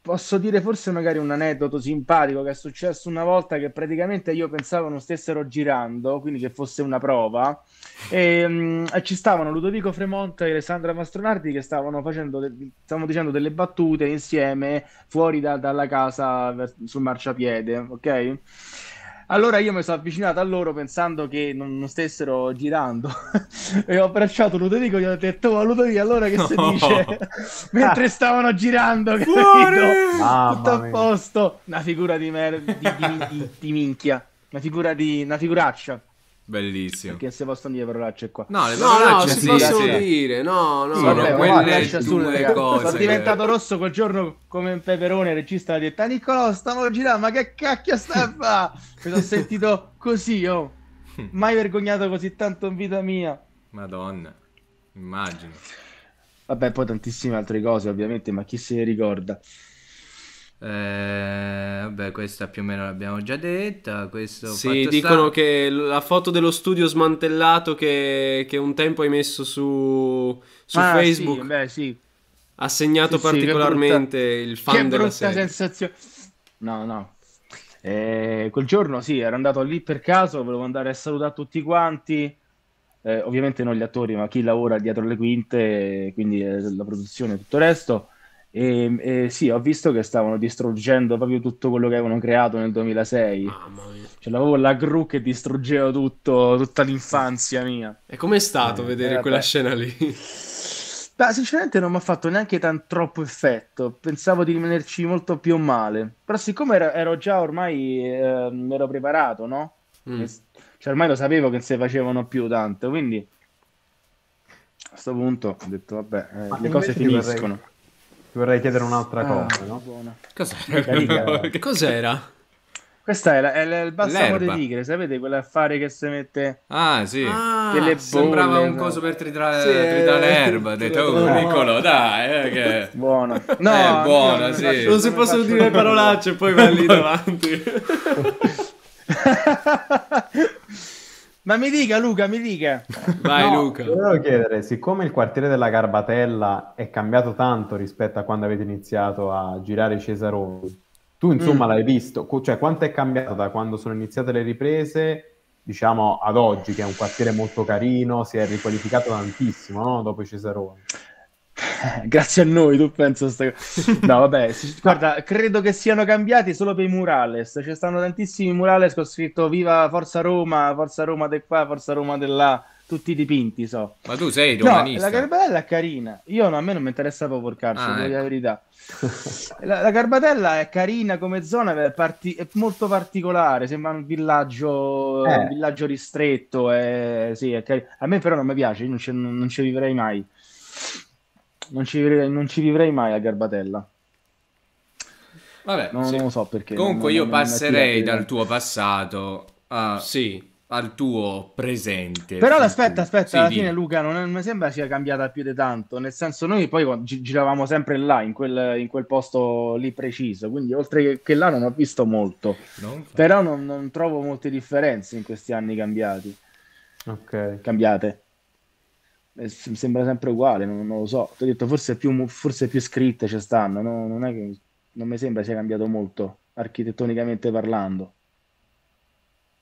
posso dire forse magari un aneddoto simpatico che è successo una volta che praticamente io pensavo non stessero girando, quindi che fosse una prova, ehm, e um, ci stavano Ludovico Fremont e Alessandra Mastronardi che stavano, facendo de- stavano dicendo delle battute insieme fuori da- dalla casa ver- sul marciapiede, ok? Allora io mi sono avvicinato a loro pensando che non, stessero girando e ho abbracciato Ludovico e gli ho detto oh Ludovico allora che si dice? Mentre stavano girando, capito? Tutto a posto. Una figura di, merda, di, di, di minchia, una, figura una figuraccia. Bellissimo. Perché se possono dire parolacce qua. No, le no, no, si sì, possono sì. dire. No, no, sì, sono vabbè, quelle due sulle cose. Sono cioè. diventato rosso quel giorno come un peperone, il regista ha detto ah, "Niccolò, stavo girando, ma che cacchio stai a Mi sono sentito così, oh. Mai vergognato così tanto in vita mia. Madonna. Immagino. Vabbè, poi tantissime altre cose, ovviamente, ma chi se ne ricorda? Eh, vabbè, questa più o meno l'abbiamo già detta. Questo sì, dicono sta... che la foto dello studio smantellato che, che un tempo hai messo su, su ah, Facebook sì, beh, sì. ha segnato sì, particolarmente brutta, il fan della serie. sensazione. No, no. Eh, quel giorno sì, ero andato lì per caso, volevo andare a salutare tutti quanti. Eh, ovviamente non gli attori, ma chi lavora dietro le quinte, quindi eh, la produzione e tutto il resto e, e, sì, ho visto che stavano distruggendo proprio tutto quello che avevano creato nel 2006. Mamma mia. C'era proprio la gru che distruggeva tutto, tutta l'infanzia mia. E com'è stato eh, vedere quella beh. scena lì? Bah, sinceramente non mi ha fatto neanche tan troppo effetto, pensavo di rimanerci molto più male. Però siccome ero, ero già ormai, eh, ero preparato, no? Mm. Cioè ormai lo sapevo che se facevano più tanto, quindi a questo punto ho detto vabbè, eh, le cose finiscono. Vorrei vorrei chiedere un'altra ah, cosa, no? Cos'era? Cos'era? Questa è, la, è la, il balsamo dei tigre, sapete quell'affare che si mette... Ah, sì. Ah, bolle, sembrava un coso per tritare sì, l'erba. Ho detto, oh, no. piccolo, dai. Eh, Buono. No, è buono, no, sì. non si possono dire parolacce, e poi va lì davanti. Ma mi dica Luca, mi dica. Vai no, Luca. Volevo chiedere, siccome il quartiere della Garbatella è cambiato tanto rispetto a quando avete iniziato a girare i Cesaroni, tu insomma mm. l'hai visto, cioè quanto è cambiato da quando sono iniziate le riprese, diciamo ad oggi che è un quartiere molto carino, si è riqualificato tantissimo no? dopo i Cesaroni. Grazie a noi, tu penso. Sta... No, vabbè, guarda, credo che siano cambiati solo per i murales. Ci stanno tantissimi murales con scritto Viva Forza Roma, Forza Roma di qua, Forza Roma di là. Tutti dipinti, so. Ma tu sei romanista. No, la Garbatella è carina. Io no, a me non mi interessa proprio il calcio, ah, ecco. la verità. La, la Garbatella è carina come zona, è, parti- è molto particolare, sembra un villaggio, eh. un villaggio ristretto. È, eh, sì, è car- a me però non mi piace, non, non ci vivrei mai non ci, vivrei, non ci vivrei mai a Garbatella. Vabbè, non, sì. non lo so perché. Comunque, non, io passerei dal tuo passato a, sì, al tuo presente. Però aspetta, aspetta, sì, alla fine, Luca, non mi sembra sia cambiata più di tanto. Nel senso, noi poi gi- giravamo sempre là, in quel, in quel, posto lì preciso. Quindi, oltre che, là, non ho visto molto. Non Però non, non trovo molte differenze in questi anni cambiati. Ok. Cambiate. Eh, sembra sempre uguale, non, non lo so. Ti ho detto, forse più, forse più scritte ci stanno, no? non, è che, non mi sembra sia cambiato molto, architettonicamente parlando.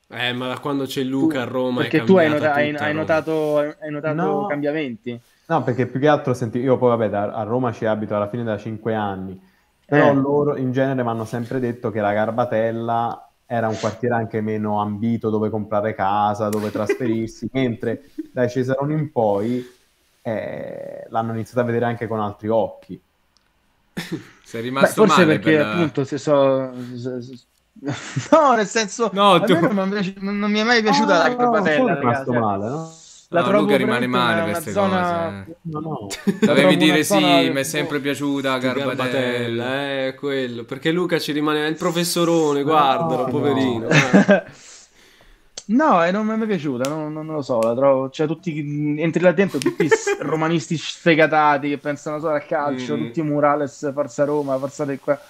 Eh, ma da quando c'è Luca tu, a Roma Perché tu hai, nota- hai, hai notato, hai notato no. cambiamenti? No, perché più che altro senti, io poi vabbè da, a Roma ci abito alla fine da 5 anni, però eh. loro in genere mi hanno sempre detto che la Garbatella era un quartiere anche meno ambito dove comprare casa, dove trasferirsi, mentre dai Cesaroni in poi eh, l'hanno iniziato a vedere anche con altri occhi. Sei rimasto Beh, forse perché per... appunto se so, se, se... no nel senso no, tu... non, mi piace, non, non, mi è mai piaciuta oh, la no, crepatella è rimasto male no? La no, Luca rimane male per queste zona... cose. Eh. No, no. Dovevi dire sì, che... mi è sempre piaciuta Garbatella. Garbatella, eh, quello. Perché Luca ci rimane... il professorone, guardalo, no, poverino. Eh. No. No, eh, non mi è piaciuta, non, non, lo so, la trovo, cioè tutti, entri là dentro tutti romanisti sfegatati che pensano solo al calcio, mm. tutti Murales, Forza Roma, Forza di qua.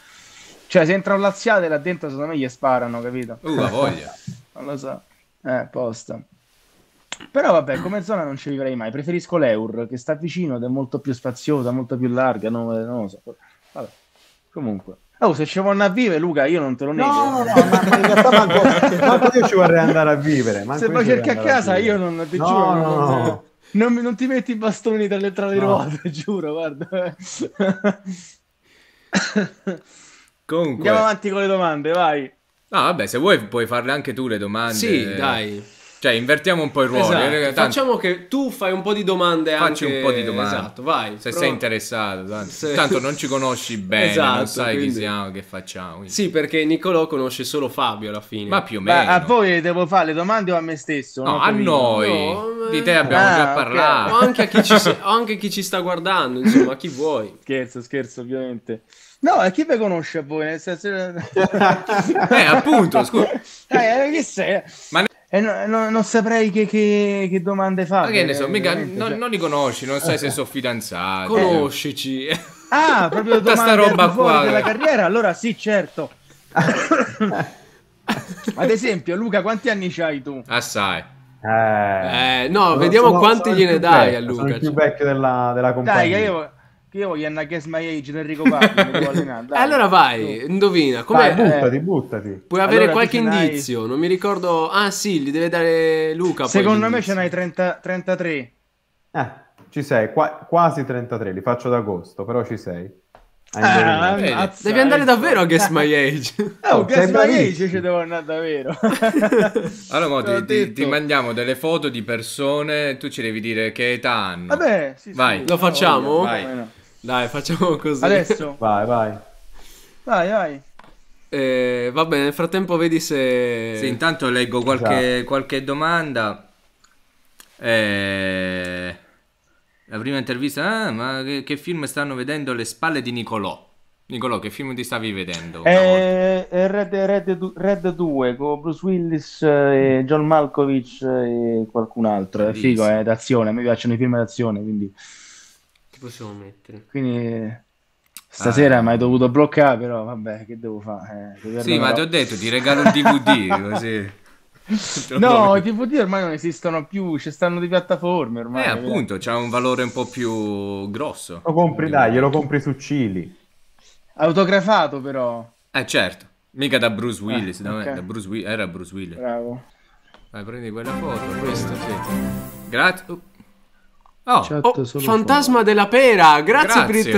Cioè se entra un laziale là dentro secondo me gli sparano, capito? Uh, la voglia. non lo so, eh, posta. Però vabbè, come zona non ci vivrei mai. Preferisco l'Eur, che sta vicino ed è molto più spaziosa, molto più larga. No, non lo so. Vabbè, comunque. Oh, se ci vanno a vivere, Luca, io non te lo nego. No, no, no, ma in realtà manco, manco io ci vorrei andare a vivere. Se lo cerchi a casa, a io non ti no, giuro. No, non, no. Non, non, ti metti i bastoni tra le, tra le ruote, giuro, guarda. Comunque. Andiamo avanti con le domande, vai. Ah, vabbè, se vuoi puoi farle anche tu le domande. Sì, dai. Cioè, invertiamo un po' i ruoli. Esatto. Eh, tanto... Facciamo che tu fai un po' di domande Facci anche... un po' di domande. Esatto, vai. Se però... sei interessato, tanto. Se... tanto. non ci conosci bene, esatto, non sai quindi... chi siamo, che facciamo. Quindi. Sì, perché Nicolò conosce solo Fabio alla fine. Ma più o meno. Beh, a voi devo fare le domande o a me stesso? No, a noi. No, Di te abbiamo ah, già parlato. Okay. Anche, a ci... anche a chi ci sta guardando, insomma, a chi vuoi. Scherzo, scherzo, ovviamente. No, a chi vi conosce a voi? Nel senso... eh, appunto, scusa. Eh, che sei? Ma ne- e no, no, non saprei che, che, che domande fare. Ma che ne so, mica, no, cioè. non li conosci, non sai se sono fidanzati. Conoscici. Eh. Ah, proprio domande sta roba qua, della carriera? Allora sì, certo. Ad esempio, Luca, quanti anni hai tu? Assai. Eh, eh no, vediamo sono, quanti sono gliene dai vecchio, a Luca. Sono il più cioè. vecchio della, della compagnia. Dai, io io voglio andare a Guess My Age del Enrico Pardi. allora vai, tu. indovina. come Vai, buttati, eh. buttati. Puoi allora, avere qualche indizio, hai... non mi ricordo... Ah sì, li deve dare Luca. Secondo me ce n'hai 30, 33. Eh, ci sei, Qua, quasi 33, li faccio ad agosto, però ci sei. Ah, eh, devi andare davvero a Guess My Age. Oh, oh Guess My Age ci devo andare davvero. allora, ti, ti, ti, mandiamo delle foto di persone, tu ci devi dire che età hanno. Vabbè, sì, Vai. Sì, Lo facciamo? Vai. Vai. Dai, facciamo così. Adesso. vai, vai. Vai, vai. Eh, vabbè, nel frattempo vedi se... Se intanto leggo qualche, esatto. qualche domanda. Eh, la prima intervista, ah, ma che, che, film stanno vedendo le spalle di Nicolò? Nicolò, che film ti stavi vedendo? Eh, eh, Red, Red, Red, 2 con Bruce Willis, eh, e John Malkovich eh, e qualcun altro. È figo, è d'azione, a me piacciono i film d'azione, quindi... Ti possiamo mettere. Quindi ah. stasera ah. mi hai dovuto bloccare, però vabbè, che devo fare? Eh, sì, ma ti ho detto, ti regalo il DVD così. No, i DVD ormai non esistono più, ci stanno di piattaforme ormai. Eh, appunto, c'ha un valore un po' più grosso. Lo compri, dai, glielo compri su Cili. Autografato però. Eh, certo. Mica da Bruce eh, Willis, eh, okay. da Bruce... era Bruce Willis. Bravo. Vai, prendi quella foto, questa, sì. Grazie. Uh. Oh, oh fantasma della pera, grazie, grazie.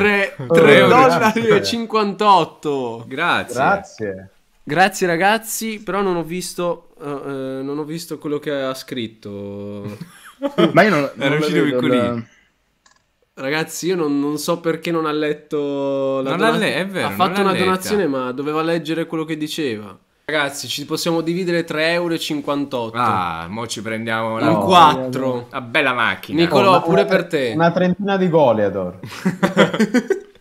per i 3,58 dollari. e Grazie. grazie. Grazie ragazzi, però non ho visto, uh, uh, non ho visto quello che ha scritto. Ma io non, non uscito piccolino. Da... Ragazzi, io non, non, so perché non ha letto la donazione. Ha fatto una letta. donazione, ma doveva leggere quello che diceva. Ragazzi, ci possiamo dividere 3,58 euro. Ah, mo ci prendiamo la... No, 4. Una ah, bella macchina. Nicolò, oh, pure una, per te. Una trentina di Goliador.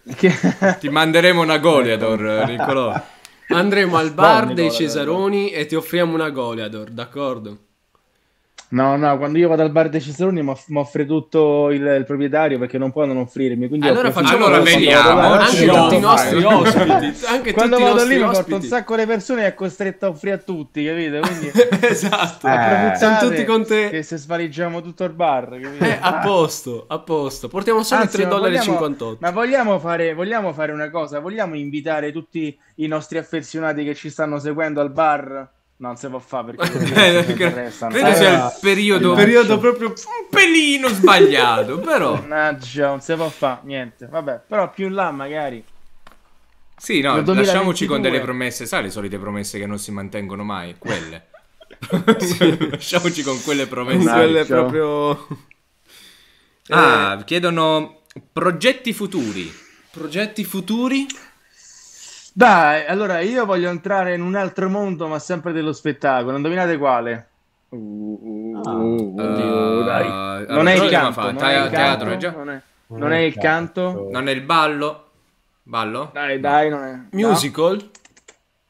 ti manderemo una Goliador, Nicolò. Andremo al bar dei Cesaroni e ti offriamo una Goliador, d'accordo? No, no, quando io vado al bar dei Ciceroni mi offre tutto il, il, proprietario perché non può non offrirmi. Quindi allora facciamo allora veniamo, anche tutti i nostri ospiti. Anche quando vado lì ospiti. mi porto un sacco di persone e è costretto a offrire a tutti, capito? Quindi esatto, eh. sono tutti con te. Che se svaligiamo tutto il bar, capito? Eh, a posto, a posto. Portiamo solo Anzi, 3,58 dollari. Vogliamo, ma vogliamo fare, vogliamo fare una cosa? Vogliamo invitare tutti i nostri affezionati che ci stanno seguendo al bar? Non si può fare perché eh, credo sia il periodo, il periodo proprio un pelino sbagliato, però. Mannaggia, non si può fare niente. Vabbè, però più in là magari. Sì, no, lasciamoci con delle promesse, sai le solite promesse che non si mantengono mai, quelle. lasciamoci con quelle promesse. quelle proprio Ah, eh. chiedono progetti futuri. Progetti futuri? Dai, allora io voglio entrare in un altro mondo, ma sempre dello spettacolo. Indovinate quale? Uh, uh, uh, ah. uh eh, dai. Non è il canto, non è il non è il canto, non è il ballo. Ballo? Dai, dai, non è. Musical?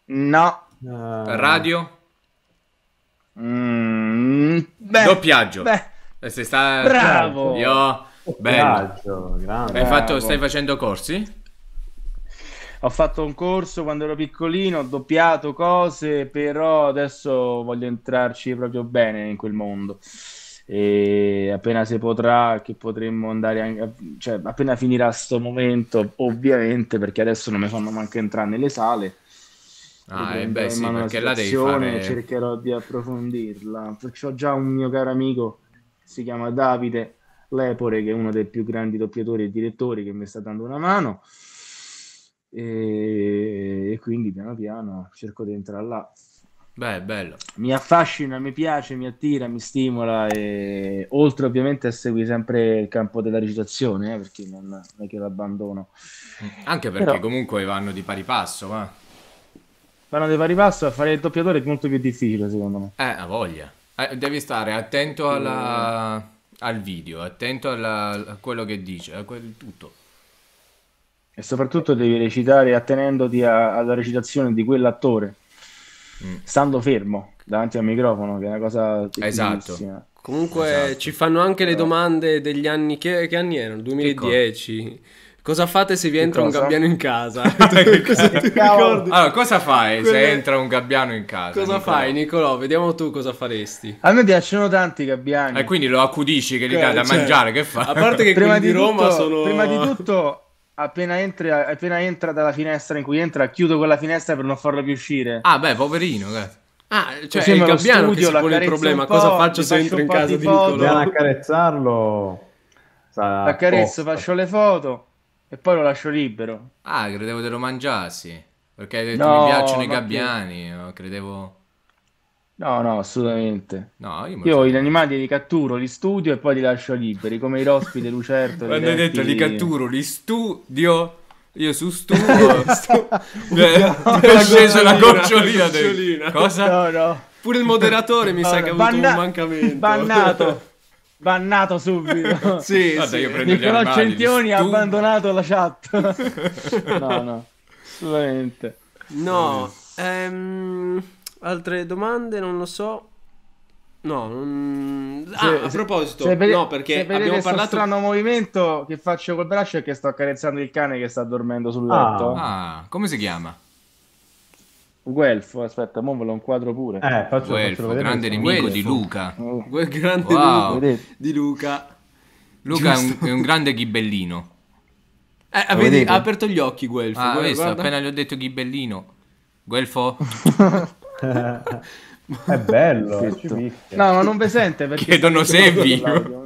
No. no. Eh, radio? Mm, beh, Doppiaggio. Beh. Eh, sta... Bravo. Io... Bello. Bravo, Hai fatto... Stai facendo corsi? ho fatto un corso quando ero piccolino, ho doppiato cose, però adesso voglio entrarci proprio bene in quel mondo. E appena si potrà, che potremmo andare anche, a, cioè appena finirà questo momento, ovviamente, perché adesso non mi fanno manco entrare nelle sale. Ah, eh beh, sì, perché la devi fare... cercherò di approfondirla. Ho già un mio caro amico, si chiama Davide Lepore, che è uno dei più grandi doppiatori e direttori che mi sta dando una mano e, e quindi piano piano cerco di entrare là. Beh, bello. Mi affascina, mi piace, mi attira, mi stimola e oltre ovviamente a seguire sempre il campo della recitazione, eh, perché non, non, è che l'abbandono. Anche perché Però... comunque vanno di pari passo, ma... Vanno di pari passo a fare il doppiatore è molto più difficile, secondo me. Eh, ha voglia. Eh, devi stare attento alla... mm. al video, attento alla... a quello che dice, a quel... tutto e soprattutto devi recitare attenendoti a, alla recitazione di quell'attore, mm. stando fermo davanti al microfono, che è una cosa esatto. Comunque esatto. ci fanno anche le domande degli anni, che, che anni erano? 2010. Cosa fate se vi entra un gabbiano in casa? Cioè, cosa allora, cosa fai Quelle... se entra un gabbiano in casa? Cosa Nicolò? fai, Nicolò? Vediamo tu cosa faresti. A me piacciono tanti i gabbiani. E eh, quindi lo accudisci che gli dà da cioè, mangiare, che fai? A parte che prima di Roma tutto, sono... Prima di tutto appena, entra, appena entra dalla finestra in cui entra, chiudo quella finestra per non farla più uscire. Ah, beh, poverino, eh. Ah, cioè è il gabbiano studio, che si pone il problema. Cosa faccio se entro in casa di, di Nicolò? Dobbiamo accarezzarlo. Sarà L'accarezzo, posta. faccio le foto e poi lo lascio libero. Ah, credevo te lo mangiassi. Perché hai detto no, mi piacciono i gabbiani. Più. Oh, credevo... No, no, assolutamente. No, io, io gli animali li catturo, li studio e poi li lascio liberi, come i rospi di Lucerto. Quando hai detto li catturo, li studio, io su studio, stu... Beh, no, è sceso la gocciolina. Del... Cosa? No, no. Pure il moderatore mi no, sa no. che ha avuto Banna... un mancamento. Bannato. Bannato subito. sì, Guarda, sì. Io prendo Nicolò animali, Centioni ha abbandonato la chat. no, no, assolutamente. No, ehm... Altre domande? Non lo so. No, non... ah, se, a proposito, se, se no, perché abbiamo parlato strano movimento che faccio col braccio è che sto accarezzando il cane che sta dormendo sul ah. letto. Ah, ah come si chiama? Guelfo, aspetta, mo ve lo inquadro pure. Eh, faccio, Guelfo, faccio grande nemico Guelfo. di Luca. Oh. grande wow. di Luca. Luca è un, è un, grande ghibellino. Eh, avete, ha aperto gli occhi Guelfo. Ah, questo, appena gli ho detto ghibellino. Guelfo? è bello, eh, no, ma non vi sente perché chiedono se è vivo.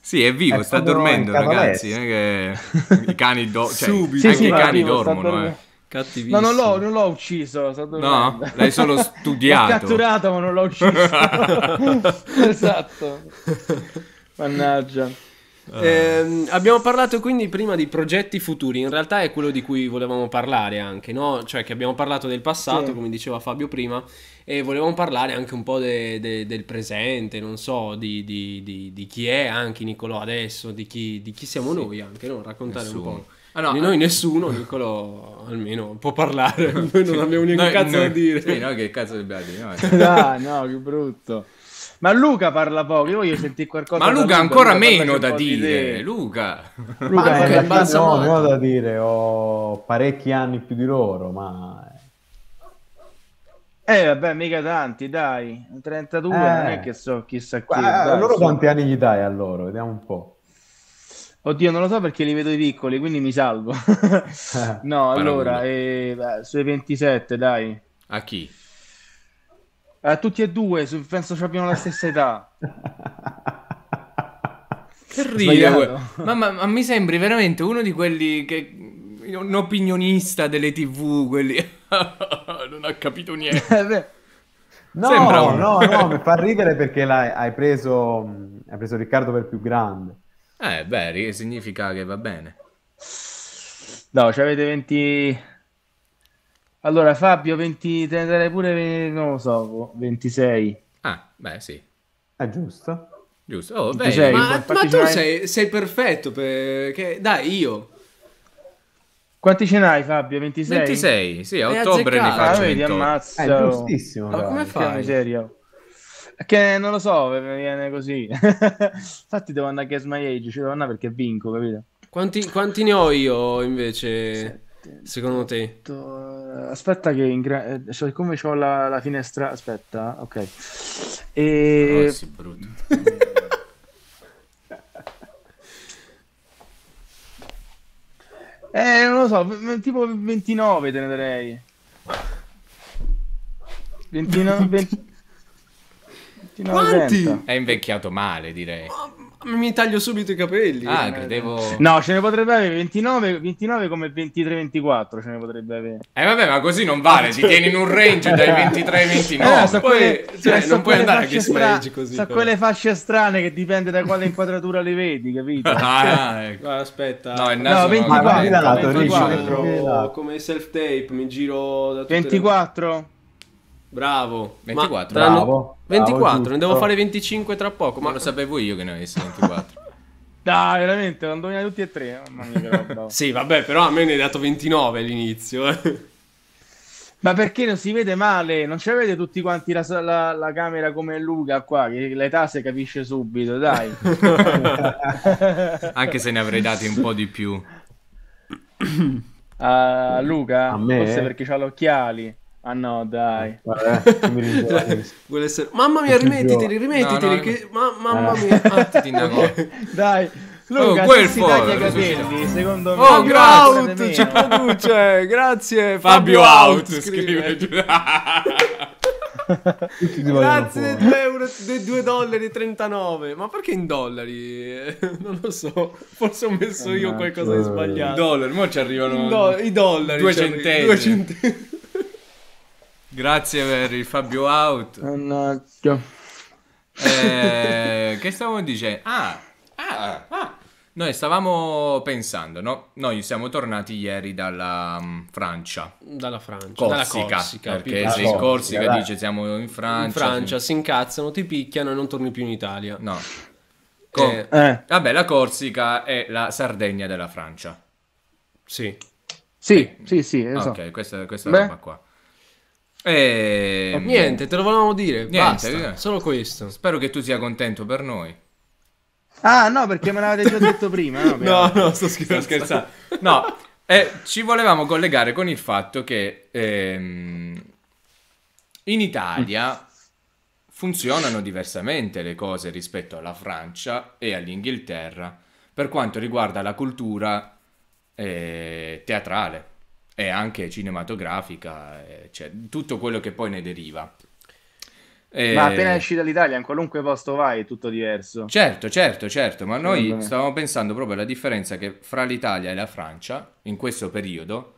Sì, è vivo, è sta dormendo, ragazzi. Che... I cani, do... cioè, Subito. Anche sì, i cani vivo, dormono. Eh. No, non l'ho, non l'ho ucciso. no, l'hai solo studiato. l'ho catturato, ma non l'ho ucciso. esatto. Mannaggia. Eh, abbiamo parlato quindi prima di progetti futuri, in realtà è quello di cui volevamo parlare anche, no? Cioè che abbiamo parlato del passato, sì. come diceva Fabio prima, e volevamo parlare anche un po' de, de, del presente, non so, di, di, di, di, chi è anche Niccolò adesso, di chi, chi siamo sì. noi anche, no? Raccontare Nessuno. un po'. Ah, no, di noi eh. nessuno, Niccolò almeno può parlare, noi non abbiamo niente no, cazzo no, da dire. Sì, no, che cazzo dobbiamo dire? No, no, che brutto. Ma Luca parla poco, io voglio sentire qualcosa. Ma Luca, ha ancora Luca meno da dire. dire. Luca, Luca è eh, no, no da dire, ho parecchi anni più di loro, ma... Eh, eh vabbè, mica tanti, dai, 32 eh. non è eh. che so chissà chi. eh, loro quanti anni gli dai a loro? Vediamo un po'. Oddio, non lo so perché li vedo i piccoli, quindi mi salvo. no, allora, eh, sui 27, dai. A chi? Eh, tutti e due, penso che abbiano la stessa età. Terribile. Ma, ma, ma, mi sembri veramente uno di quelli che... Un opinionista delle tv, quelli... non ha capito niente. Eh, no, un... no, no, mi fa ridere perché hai preso, hai preso Riccardo per più grande. Eh, beh, significa che va bene. No, ci avete 20... Allora, Fabio, 20, te ne darei pure, non lo so, 26. Boh, ah, beh, sì. È ah, giusto. Giusto. Oh, beh, sei, ma, ma tu sei, sei, perfetto perché... Dai, io... Quanti ce n'hai, Fabio? 26? 26, sì, a ottobre ne ah, faccio ah, vedi, ammazza. È eh, giustissimo. Ma come fai? Che miseria. Che non lo so, viene così. Infatti devo andare a Guess My Age, ci devo andare perché vinco, capito? Quanti, quanti ne ho io, invece? Sì. Secondo te? Eh, aspetta che ingra... Eh, siccome ho la, la, finestra... Aspetta, ok. E... Oh, brutto. eh, non lo so, tipo 29 te ne darei. 29... 20... 29 Quanti? 30. È invecchiato male, direi. Oh, mi taglio subito i capelli. Ah, credevo... No, ce ne potrebbe avere 29, 29 come 23-24 ce ne potrebbe avere. Eh vabbè, ma così non vale, ti cioè- tieni in un range dai 23 29. Eh, so Poi, quelle, cioè, cioè so non puoi andare a che stra... così. Sono quelle fasce strane che dipende da quale inquadratura le vedi, capito? ah, cioè- ecco. aspetta. No, il naso no 24, no, 24, 24, come self-tape, mi giro da 24? Le... Bravo. 24. Bravo. 24, Bravo, ne devo fare 25 tra poco. Ma lo sapevo io che ne avessi 24. Dai, veramente, l'hanno indovinato tutti e tre. Mamma mia, che sì, vabbè, però a me ne hai dato 29 all'inizio. Eh. Ma perché non si vede male? Non ci vede tutti quanti la, la, la, camera come Luca qua, che l'età si capisce subito, dai. Anche se ne avrei dati un po' di più. A ah, Luca, a me? forse perché ha gli occhiali. Ah no, dai. Eh, vabbè, mi cioè, essere... Mamma mia, rimettiteli, rimettiteli. No, no, che... Ma, mamma eh. mia, attiti una cosa. Dai. Luca, oh, quel si taglia capelli, secondo oh, me. Oh, Grout ci cioè, produce. Grazie Fabio, Fabio Out, scrive. Grazie 2 euro, 2 dollari 39. Ma perché in dollari? Non lo so. Forse ho messo io qualcosa di sbagliato. Dollari, mo ci arrivano. Do- I dollari. Due cioè, centesimi. Due centesimi. Grazie per il Fabio Out. Mannaggia. Eh, che stavamo dicendo? Ah, ah, ah, ah. Noi stavamo pensando, no? Noi siamo tornati ieri dalla um, Francia. Dalla Francia. Corsica. Dalla Corsica perché la se Corsica, Corsica dai. dice siamo in Francia. In Francia, si incazzano, ti picchiano e non torni più in Italia. No. Co- eh. Eh. Vabbè, la Corsica è la Sardegna della Francia. Sì. Sì, eh. sì, sì, esatto. Ok, questa, questa roba qua. Eh, e... Niente, te lo volevamo dire. Niente, Basta, niente. Eh. solo questo. Spero che tu sia contento per noi. Ah, no, perché me l'avete già detto prima. No, no, no, sto scherzando. Sto scherzando. No, eh, ci volevamo collegare con il fatto che ehm, in Italia funzionano diversamente le cose rispetto alla Francia e all'Inghilterra per quanto riguarda la cultura eh, teatrale e anche cinematografica, cioè, tutto quello che poi ne deriva. E... Ma eh, appena esci dall'Italia, in qualunque posto vai, è tutto diverso. Certo, certo, certo, ma noi stavamo pensando proprio alla differenza che fra l'Italia e la Francia, in questo periodo,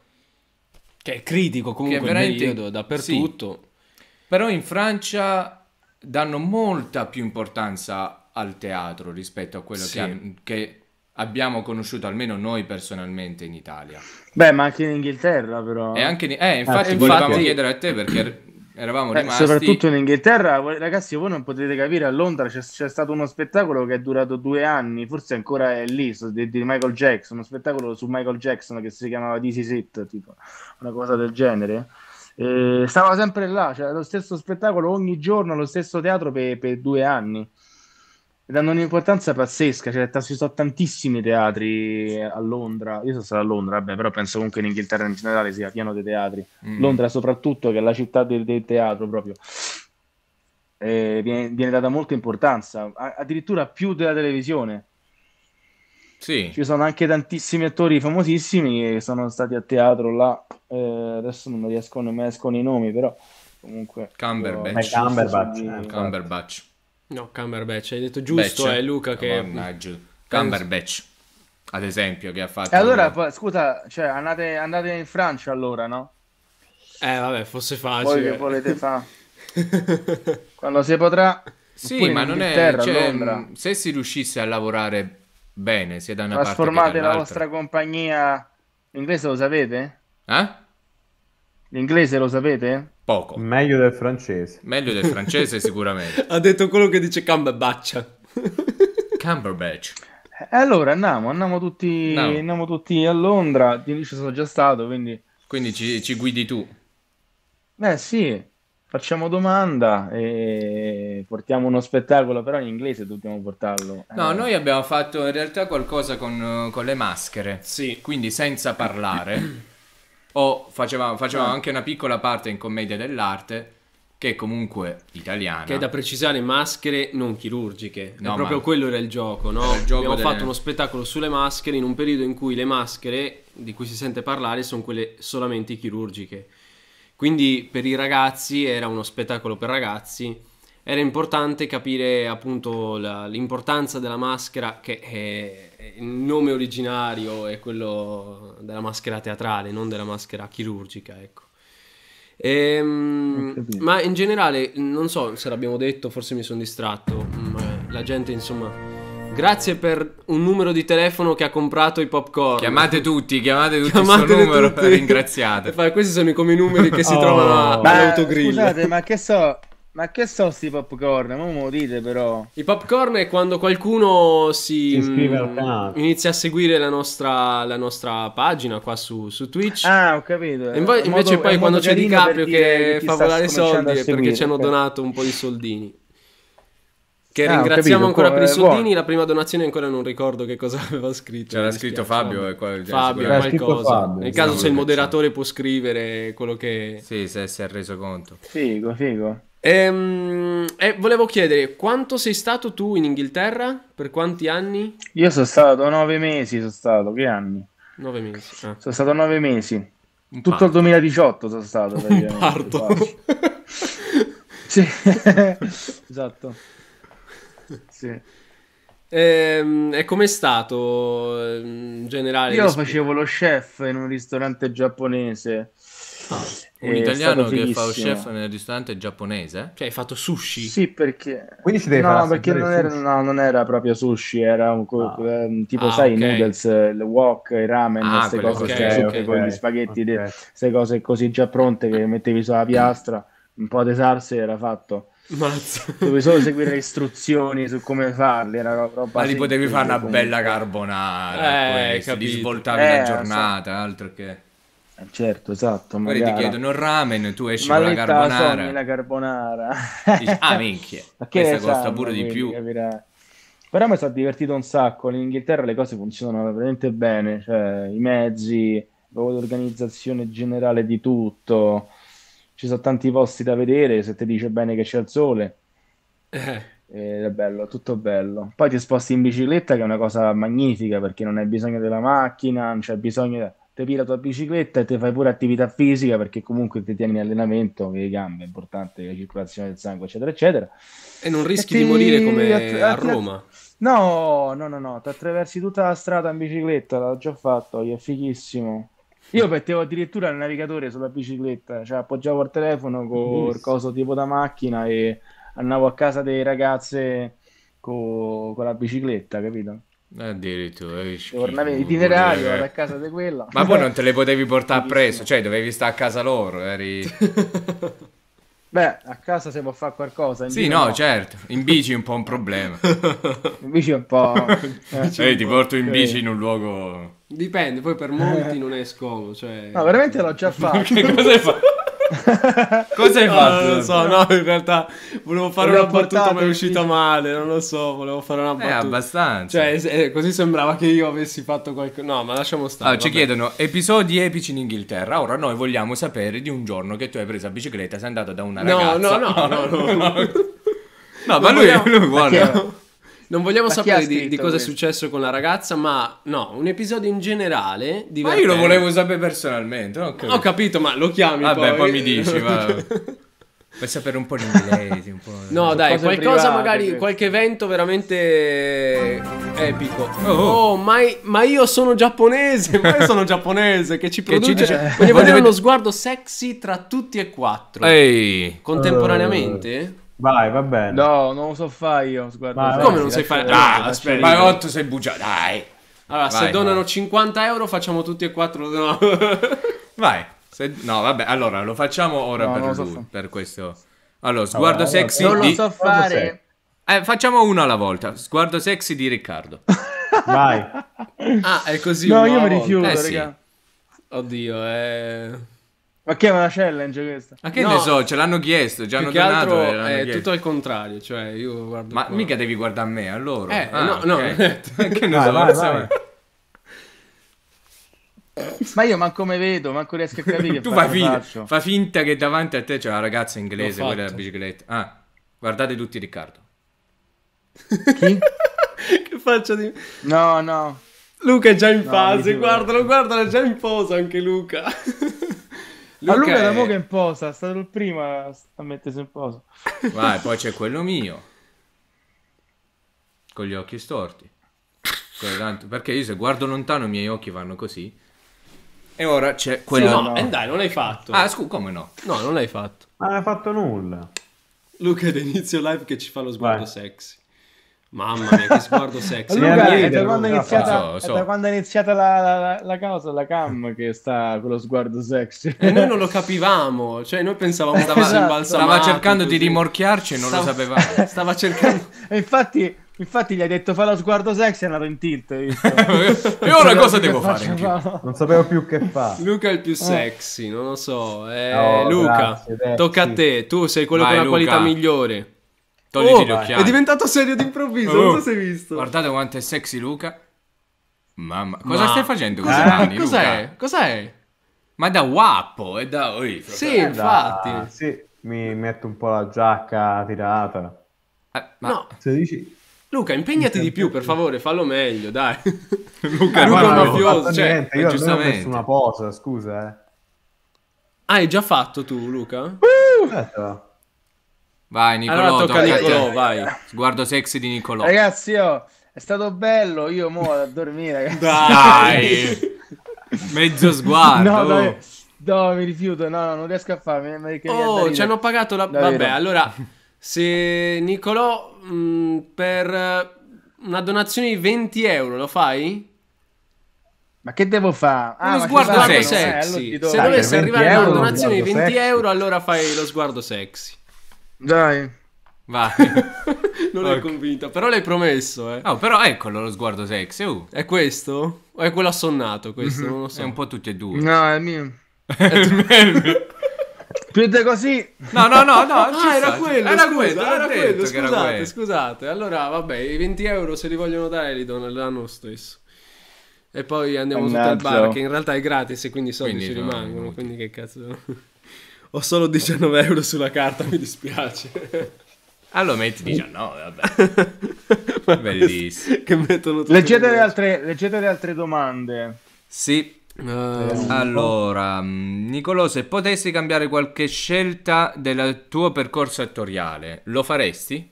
che è critico comunque, è veramente... periodo dappertutto. Sì. Però in Francia danno molta più importanza al teatro rispetto a quello sì. che, che abbiamo conosciuto almeno noi personalmente in Italia. Beh, ma anche in Inghilterra però. E anche, in... eh, infatti, eh, volevamo infatti... chiedere a te perché er-, eravamo Beh, rimasti... Soprattutto in Inghilterra, ragazzi, voi non potete capire, a Londra c'è, c'è, stato uno spettacolo che è durato due anni, forse ancora è lì, di, di, Michael Jackson, uno spettacolo su Michael Jackson che si chiamava This Is tipo, una cosa del genere. E stava sempre là, cioè lo stesso spettacolo ogni giorno, lo stesso teatro per, per due anni e danno un'importanza pazzesca, cioè ci sono tantissimi teatri a Londra, io sono stato a Londra, vabbè, però penso comunque in Inghilterra in generale sia pieno di teatri, mm. Londra soprattutto che è la città del, del teatro proprio, eh, viene, viene, data molta importanza, a, addirittura più della televisione. Sì. Ci sono anche tantissimi attori famosissimi che sono stati a teatro là, eh, adesso non mi riescono, non mi escono i nomi però comunque... Cumberbatch. Oh, Cumberbatch. Eh. Cumberbatch. No, Cumberbatch, hai detto giusto, Batch. è Luca che... Mannaggia. Cumberbatch, ad esempio, che ha fatto... E allora, un... scusa, cioè, andate, andate, in Francia allora, no? Eh, vabbè, fosse facile. Voi che volete fare? Quando si potrà... Sì, ma non è... Cioè, se si riuscisse a lavorare bene, sia da una parte Trasformate la vostra compagnia... L'inglese lo sapete? Eh? L'inglese lo sapete? Poco. Meglio del francese. Meglio del francese sicuramente. ha detto quello che dice Cumberbatch. Cumberbatch. Eh, allora andiamo, andiamo tutti, no. andiamo tutti a Londra, io ci sono già stato, quindi... Quindi ci, ci guidi tu? Beh sì, facciamo domanda e portiamo uno spettacolo, però in inglese dobbiamo portarlo. No, eh. noi abbiamo fatto in realtà qualcosa con, con le maschere, sì. quindi senza parlare. o facevamo, facevamo ah. anche una piccola parte in commedia dell'arte che comunque italiana. Che è da precisare maschere non chirurgiche. No, proprio quello era il gioco, no? Il gioco Abbiamo delle... fatto uno spettacolo sulle maschere in un periodo in cui le maschere di cui si sente parlare sono quelle solamente chirurgiche. Quindi per i ragazzi era uno spettacolo per ragazzi. Era importante capire appunto la, l'importanza della maschera che è il nome originario è quello della maschera teatrale, non della maschera chirurgica, ecco. E, ehm, ma in generale, non so se l'abbiamo detto, forse mi sono distratto, ma la gente insomma... Grazie per un numero di telefono che ha comprato i popcorn. Chiamate tutti, chiamate tutti chiamate questo numero tutti. ringraziate. Fai, questi sono come i numeri che si oh. trovano all'autogrill. Scusate, ma che so, ma che so sti popcorn? Non me lo dite però. I popcorn è quando qualcuno si, si mh, mm, inizia a seguire la nostra, la nostra pagina qua su, su, Twitch. Ah, ho capito. E poi, invece modo, poi quando c'è DiCaprio che fa volare i soldi è perché ci hanno okay. Ecco. donato un po' di soldini. Che ah, ringraziamo capito, ancora per i eh, soldini. Buono. La prima donazione ancora non ricordo che cosa aveva scritto. C'era scritto Fabio. è Qua, Fabio, qualcosa. Fabio, Nel caso, se il moderatore può scrivere quello che. Sì, se si è reso conto. Figo, figo. Ehm, e eh, volevo chiedere, quanto sei stato tu in Inghilterra? Per quanti anni? Io sono stato nove mesi, sono stato, che anni? Nove mesi. Ah. Sono stato nove mesi. Un Tutto parto. il 2018 sono stato. Un parto. sì, esatto. Sì. E, ehm, e com'è stato in generale? Io facevo lo chef in un ristorante giapponese Ah, eh, un italiano che fa lo chef nel ristorante giapponese? Cioè, hai fatto sushi? Sì, perché. Quindi si deve no, fare perché non era, no, non era, proprio sushi, era un, co- ah. um, tipo, ah, sai, okay. i noodles, eh, il wok, i ramen, ah, queste cose, okay, okay, okay, con gli spaghetti, queste cose così già pronte che mettevi sulla mm. piastra, un po' di salsa era fatto. Mazza. Dovevi solo seguire le istruzioni su come farli. Era roba Ma li potevi fare una bella carbonara. Eh, poi, svoltavi eh, la giornata, so. altro che. Certo, esatto. Magari ti chiedono il ramen, tu esci con la carbonara. la carbonara. Dici, ah, minchia, Ma che questa costa sanno, pure di più. Capirà. Però mi sono divertito un sacco. In Inghilterra le cose funzionano veramente bene, cioè, i mezzi, l'organizzazione generale di tutto. Ci sono tanti posti da vedere, se ti dice bene che c'è il sole. Ed eh, è bello, tutto bello. Poi ti sposti in bicicletta, che è una cosa magnifica perché non hai bisogno della macchina, non c'è bisogno ti pira la tua bicicletta e ti fai pure attività fisica perché comunque ti tieni in allenamento che le gambe, è importante la circolazione del sangue, eccetera, eccetera. E non rischi e ti... di morire come att- a Roma. No, no, no, no, ti attraversi tutta la strada in bicicletta, l'ho già fatto, è fighissimo. Io mettevo addirittura il navigatore sulla bicicletta, cioè appoggiavo il telefono con yes. coso tipo da macchina e andavo a casa delle ragazze con, con la bicicletta, capito? Addirittura, tornavi l'itinerario era a casa di quella. Ma poi non te le potevi portare appresso, cioè dovevi stare a casa loro. Eri... Beh, a casa si può fare qualcosa. sì, no, no, certo. In bici è un po' un problema. in bici è un po'. Eh, cioè, ti porto in bici in un luogo. Dipende, poi per molti non è scomodo. Cioè... No, veramente l'ho già fatto. che cosa hai fatto? Cosa hai eh, fatto? non lo so, no, in realtà volevo fare una battuta, ma è uscita male. Non lo so, volevo fare una eh, battuta. È abbastanza. Cioè, eh, così sembrava che io avessi fatto qualcosa. No, ma lasciamo stare. Allora, ci chiedono episodi epici in Inghilterra. Ora noi vogliamo sapere di un giorno che tu hai preso la bicicletta, sei andato da una no, ragazza. No, no, no, no. no, no. no ma lui, vogliamo... lui vuole. Non vogliamo ma sapere di, di, cosa questo? è successo con la ragazza, ma no, un episodio in generale. Divertente. Ma io lo volevo sapere personalmente. Okay. Ho capito, ma lo chiami. Vabbè, poi, poi mi dici, va. Per sapere un po' l'inglese, un po'... No, dai, qualcosa private, magari, certo. qualche evento veramente epico. Oh, oh, oh ma, ma, io sono giapponese, ma io sono giapponese, che ci produce... Che ci dice... Vogliamo avere uno sguardo sexy tra tutti e quattro. Ehi! Contemporaneamente? Oh. Vai, va bene. No, non lo so fare io. Guarda, vai, come vai, non sai fare? Ah, aspetta, ma 8 sei bugiato. Dai. Allora, vai, se donano 50 euro, facciamo tutti e quattro. No. vai. Se... No, vabbè, allora lo facciamo ora no, per lui, so per questo. Allora, sguardo allora, sexy. Non di... lo so fare. Eh, facciamo uno alla volta. Sguardo sexy di Riccardo. vai. Ah, è così. No, io mi rifiuto, eh, sì. Oddio, eh. Ma che è una challenge questa? Ma che no, ne so, ce l'hanno chiesto, già hanno donato. Altro, è chiesto. tutto al contrario, cioè io guardo. Ma qua. mica devi guardare a me, a loro. Eh, ah, no, okay. no. che ne vai, so, vai, Ma io manco me vedo, manco riesco a capire. tu fai finta, fa finta che davanti a te c'è la ragazza inglese, quella della bicicletta. Ah, guardate tutti Riccardo. Chi? che faccia di... No, no. Luca è già in no, fase, guardalo, guardalo, è già in posa anche Luca. Luca allora è... da mo che in posa, è stato il primo a mettersi in posa. Vai, poi c'è quello mio, con gli occhi storti. Tanto, perché io se guardo lontano i miei occhi vanno così. E ora c'è quello... Sì, no, no. Eh, dai, non l'hai fatto. Ah, scusa, come no? No, non l'hai fatto. non hai fatto nulla. Luca, ad inizio live che ci fa lo sguardo Vai. sexy. Mamma mia, che sguardo sexy. Luca, è, è, da quando è iniziata, so, so. è da quando è iniziata la, la, la causa, la cam, che sta con lo sguardo sexy. E noi non lo capivamo, cioè noi pensavamo stava, esatto. stava cercando così. di rimorchiarci e non stava, lo sapevamo. Stava cercando... e infatti, infatti gli hai detto fa lo sguardo sexy e è andato in tilt. e ora cosa devo fare? Non sapevo più che fare. Luca è il più eh. sexy, non lo so. Eh, no, Luca, grazie, tocca a te, tu sei quello Vai, con la Luca. qualità migliore. Togliti oh, gli occhiali. È diventato serio d'improvviso, oh, non so se hai visto. Guardate quanto è sexy Luca. Mamma, cosa Ma... stai facendo con le mani? Cos'è? Cos'è? Ma da guapo, è da... Ui, sì, eh, da... infatti. Sì, mi metto un po' la giacca tirata. Eh, ma... No, se dici... Luca, impegnati di più, per favore, fallo meglio, dai. Luca, ah, Luca guarda, mafioso, cioè, io giustamente. ho messo una posa, scusa, eh. hai già fatto tu, Luca? Uh! Eh, Aspetta. Vai Nicolò, allora tocca a Nicolò, vai. Sguardo sexy di Nicolò. Ragazzi, io... Oh, è stato bello, io mo a dormire, ragazzi. Dai! Mezzo sguardo. No, dai. No, mi rifiuto, no, no, non riesco a farmi. Oh, ci hanno pagato la... Davvero. Vabbè, allora, se Nicolò mh, mm, per eh, una donazione di 20 euro lo fai? Ma che devo fare? Ah, lo sguardo, sexy. Eh, allora se dai, dovesse arrivare euro, una donazione di 20 sexy. euro, allora fai lo sguardo sexy. Dai. Vai. non okay. è convinta, però l'hai promesso, eh. No, però eccolo lo sguardo sexy. Uh. È questo? O è quello assonnato questo? Mm-hmm. Non lo so. È un po' tutti e due. No, è mio. è il mio. Chiude così. No, no, no, no. Ah, era quello. Era scusa, quello, era quello. Scusate, era quello. scusate. Allora, vabbè, i 20 euro se li vogliono dare li danno lo stesso. E poi andiamo tutto al bar, che in realtà è gratis e quindi i soldi quindi ci rimangono. Quindi che cazzo... Ho solo 19 euro sulla carta, mi dispiace. Allora ah, metti 19, vabbè. Bellissimo. Che mettono leggete, le altre, leggete le altre domande. Sì. Uh, allora, Nicolò, se potessi cambiare qualche scelta del tuo percorso attoriale, lo faresti?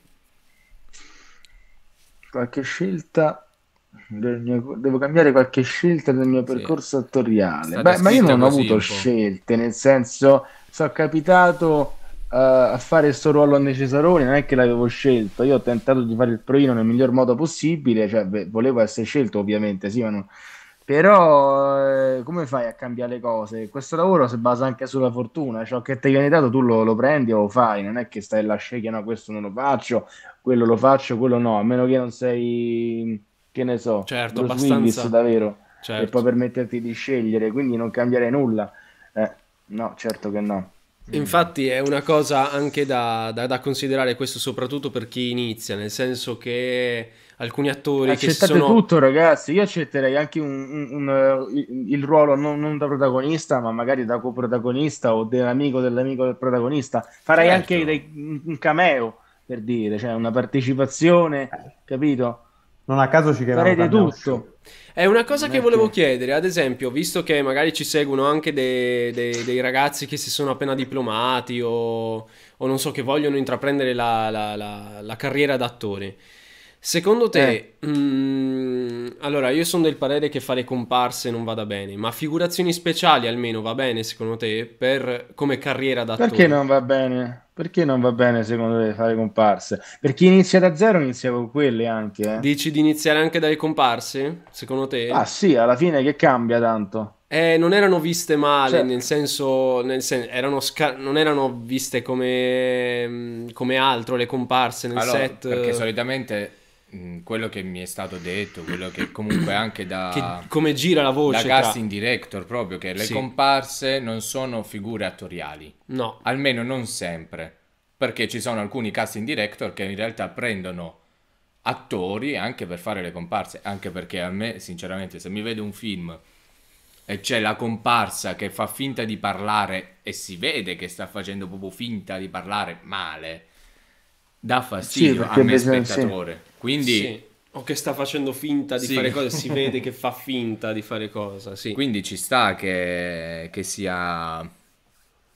Qualche scelta mio, devo cambiare qualche scelta del mio sì. percorso attoriale. Beh, ma io non ho avuto scelte, nel senso sono capitato uh, a fare questo ruolo a Necesarone, non è che l'avevo scelto, io ho tentato di fare il proino nel miglior modo possibile, cioè beh, volevo essere scelto ovviamente, sì, ma non... Però eh, come fai a cambiare le cose? Questo lavoro si basa anche sulla fortuna, ciò cioè che ti viene dato tu lo, lo, prendi o lo fai, non è che stai la scegli ah, no, questo non lo faccio, quello lo faccio, quello no, a meno che non sei, che ne so, certo, abbastanza... Willis davvero, certo. e poi permetterti di scegliere, quindi non cambiare nulla. Eh. No, certo che no. Infatti è una cosa anche da, da, da, considerare questo soprattutto per chi inizia, nel senso che alcuni attori Accettate che sono... tutto ragazzi, io accetterei anche un, un, un, eh, il ruolo non, non, da protagonista ma magari da coprotagonista o dell'amico dell'amico del protagonista, farei certo. anche dei, un cameo per dire, cioè una partecipazione, capito? Non a caso ci chiamano Farei di tutto. È una cosa che volevo chiedere, ad esempio, visto che magari ci seguono anche dei, dei, dei ragazzi che si sono appena diplomati o, o non so, che vogliono intraprendere la, la, la, la carriera d'attore. Secondo te, eh. mh, mm, allora io sono del parere che fare comparse non vada bene, ma figurazioni speciali almeno va bene secondo te per, come carriera d'attore? Perché non va bene? Perché non va bene secondo te fare comparse? Per chi inizia da zero inizia con quelle anche. Eh? Dici di iniziare anche dalle comparse? Secondo te? Ah sì, alla fine che cambia tanto? Eh, non erano viste male, certo. nel senso, nel sen- erano sca- non erano viste come, mm, come altro le comparse nel allora, set. Perché solitamente Mm, quello che mi è stato detto, quello che comunque anche da... Che, come gira la voce. Da casting tra... director proprio, che le sì. comparse non sono figure attoriali. No. Almeno non sempre. Perché ci sono alcuni casting director che in realtà prendono attori anche per fare le comparse. Anche perché a me, sinceramente, se mi vedo un film e c'è la comparsa che fa finta di parlare e si vede che sta facendo proprio finta di parlare male. Dà fastidio sì, a me bisogna, spettatore. Quindi... Sì. O che sta facendo finta di sì. fare cose, si vede che fa finta di fare cosa, sì. Quindi ci sta che, che sia...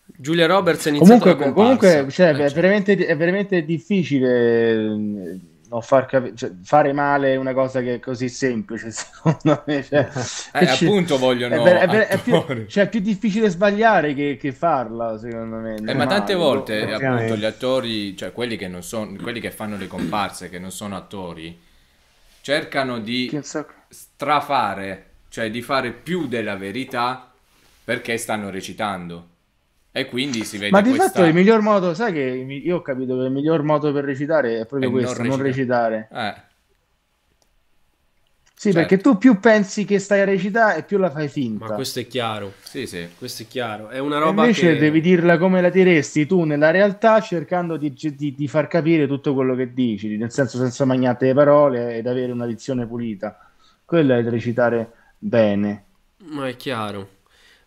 Giulia Roberts è iniziata comunque, comunque cioè, eh, è, cioè. veramente, è veramente difficile no, far cap- cioè, fare male una cosa che è così semplice, secondo me. Cioè, eh, eh c- appunto vogliono... È, per, è, per, è, più, cioè, è, più, difficile sbagliare che, che farla, secondo me. Eh, ma tante volte no? appunto gli attori, cioè quelli che, non son, quelli che fanno le comparse, che non sono attori, cercano di strafare, cioè di fare più della verità perché stanno recitando. E quindi si vede Ma di questa... fatto il miglior modo, sai che io ho capito che il miglior modo per recitare è proprio e questo, non recitare. Non recitare. Eh. Sì, certo. perché tu più pensi che stai a recitare e più la fai finta. Ma questo è chiaro. Sì, sì. Questo è chiaro. È una roba Invece che... devi dirla come la diresti tu nella realtà cercando di, di, di, far capire tutto quello che dici, nel senso senza magnate le parole ed avere una dizione pulita. Quello è il recitare bene. Ma è chiaro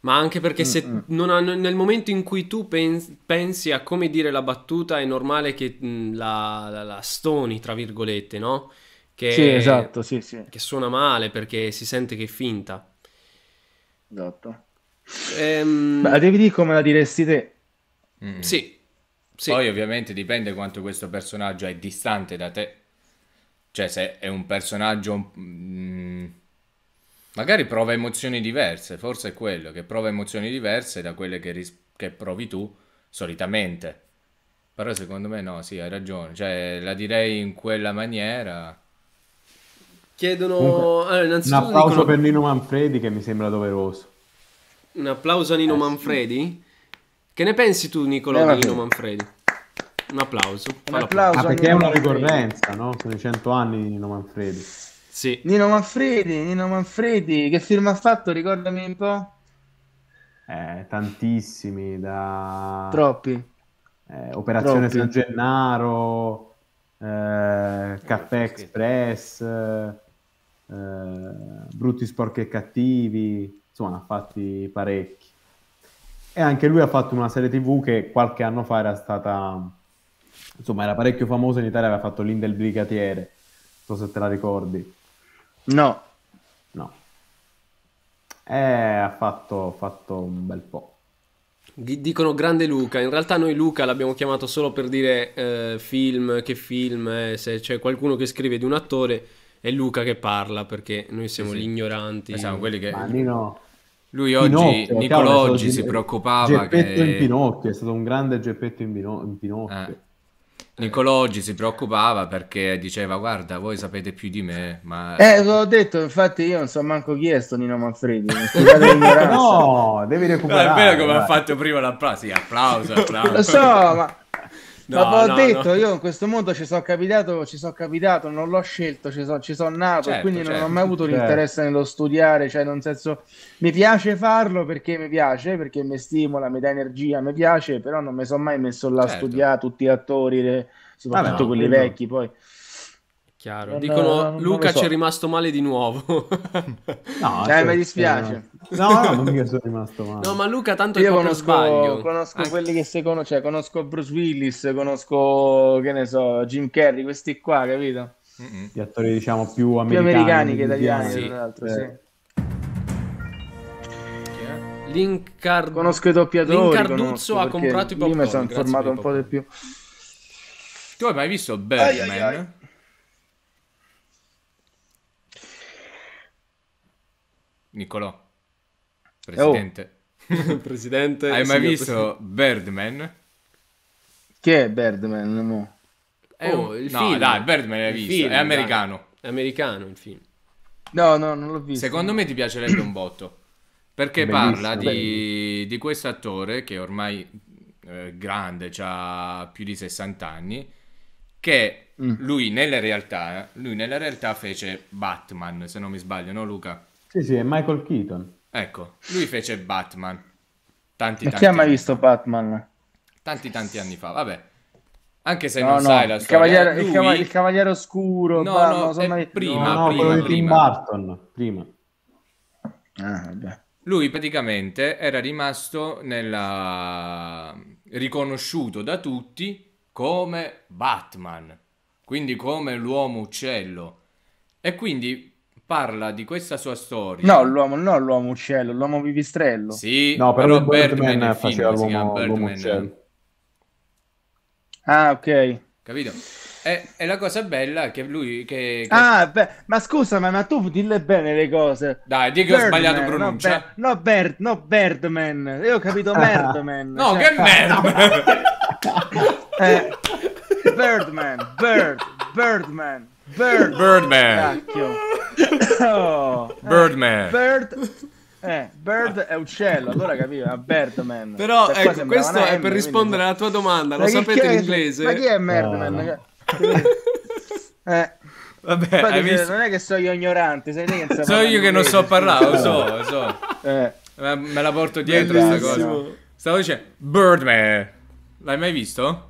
ma anche perché mm, se mm. hanno, nel momento in cui tu pensi, pensi a come dire la battuta è normale che mm, la, la, la stoni, tra virgolette, no? Che, sì, esatto, sì, sì. che suona male perché si sente che è finta. Esatto. Ehm... Beh, devi dire come la diresti te. Mm. Sì. sì. Poi ovviamente dipende quanto questo personaggio è distante da te. Cioè se è un personaggio... Mm Magari prova emozioni diverse, forse è quello, che prova emozioni diverse da quelle che, ris- che provi tu solitamente. Però secondo me no, sì, hai ragione, cioè la direi in quella maniera. Chiedono... Comunque, allora, un applauso dicono... per Nino Manfredi che mi sembra doveroso. Un applauso a Nino eh, Manfredi? Sì. Che ne pensi tu Nicolò di Nino Manfredi? Un applauso. Un applauso ah, perché è una ricorrenza, no? Sono i cento anni di Nino Manfredi. Sì. Nino Manfredi, Nino Manfredi, che film ha fatto? Ricordami un po'. Eh, tantissimi, da... Troppi. Eh, Operazione Troppi. San Gennaro, eh, eh Caffè Express, eh, Brutti, Sporchi e Cattivi, insomma ne ha fatti parecchi. E anche lui ha fatto una serie tv che qualche anno fa era stata, insomma era parecchio famosa in Italia, aveva fatto l'Inde il Brigatiere, non so se te la ricordi. No. No. Eh, ha fatto, fatto un bel po'. Dicono grande Luca, in realtà noi Luca l'abbiamo chiamato solo per dire eh, film, che film, eh, se c'è qualcuno che scrive di un attore è Luca che parla perché noi siamo sì, gli ignoranti. Siamo quelli che... Manino. Lui oggi, Pinocchio, Nicolo cavolo, oggi cioè, si preoccupava. Geppetto che... in Pinocchio, è stato un grande geppetto in, Pino- in Pinocchio. Eh. Nicolò oggi si preoccupava perché diceva guarda voi sapete più di me ma... Eh l'ho detto infatti io non so manco chi è sto Nino Manfredi No devi recuperare È vero come ha fatto prima l'applauso sì, applauso applauso Lo so ma No, Ma no, ho detto, no. io in questo mondo ci sono capitato, ci sono capitato, non l'ho scelto, ci sono, ci sono nato, certo, quindi certo. non ho certo. mai avuto certo. l'interesse certo. nello studiare, cioè nel senso mi piace farlo perché mi piace, perché mi stimola, mi dà energia, mi piace, però non mi sono mai messo là a certo. studiare tutti gli attori, le, ah, soprattutto Vabbè, quelli vecchi poi. Chiaro. Dicono eh, non, Luca so. ci è rimasto male di nuovo. no, Dai, certo. mi dispiace. No, no, non mica sono rimasto male. No, ma Luca tanto Io è proprio conosco, sbaglio. conosco Anche... quelli che si conoscono, cioè conosco Bruce Willis, conosco, che ne so, Jim Carrey, questi qua, capito? Mm-mm. Gli attori diciamo più americani, più americani che italiani, sì. tra l'altro, eh. sì. L'incar... Conosco i doppiatori. L'incarduzzo conosco, ha comprato i popcorn. Io mi sono informato un po' di più. Tu hai mai visto Birdman? Ai, ai, ai. Niccolò, presidente. Oh. presidente Hai mai visto presidente. Birdman? Che è Birdman? No, È un, oh, il no, film. dai, Birdman l'hai visto, film, è americano. Dai. È americano il film. No, no, non l'ho visto. Secondo me ti piacerebbe un botto. Perché parla di, di questo attore che ormai eh, grande, ha più di 60 anni, che mm. lui nella realtà, lui nella realtà fece Batman, se non mi sbaglio, no Luca? Sì, sì, è Michael Keaton. Ecco, lui fece Batman. Tanti, tanti chi ha mai visto Batman? Tanti, tanti anni fa, vabbè. Anche se no, non no, sai la il storia. Cavaliere, lui... il, cavaliere, il Cavaliere Oscuro. No, no, no mai... prima, no, prima, prima. Tim Burton, prima. Ah, vabbè. Lui praticamente era rimasto nella... riconosciuto da tutti come Batman, quindi come l'uomo uccello. E quindi parla di questa sua storia. No, l'uomo, no, l'uomo uccello, l'uomo pipistrello. Sì, no, però, però Birdman, faceva l'uomo, l'uomo uccello. Ah, ok. Capito? E, e, la cosa bella è che lui... Che, che... Ah, beh, ma scusa, ma, tu dille bene le cose. Dai, di che ho sbagliato pronuncia. No, Bird, no, Birdman. Io ho capito ah. Birdman. no, cioè, che merda! eh, Birdman, Bird, Birdman, Bird. Birdman. Cacchio. Oh, Birdman. Eh, Bird... Eh, bird è uccello, allora capiva, Birdman. Però per cioè, ecco, questo è per rispondere quindi... alla tua domanda, lo sapete che... Ma chi è Birdman? No, no. Cioè, eh. Vabbè, Infatti, visto... non è che so io ignorante, sei lei che So io che non so parlare, lo so, lo so. Eh. Me la porto dietro Bellissimo. sta cosa. Stavo dicendo Birdman. L'hai mai visto?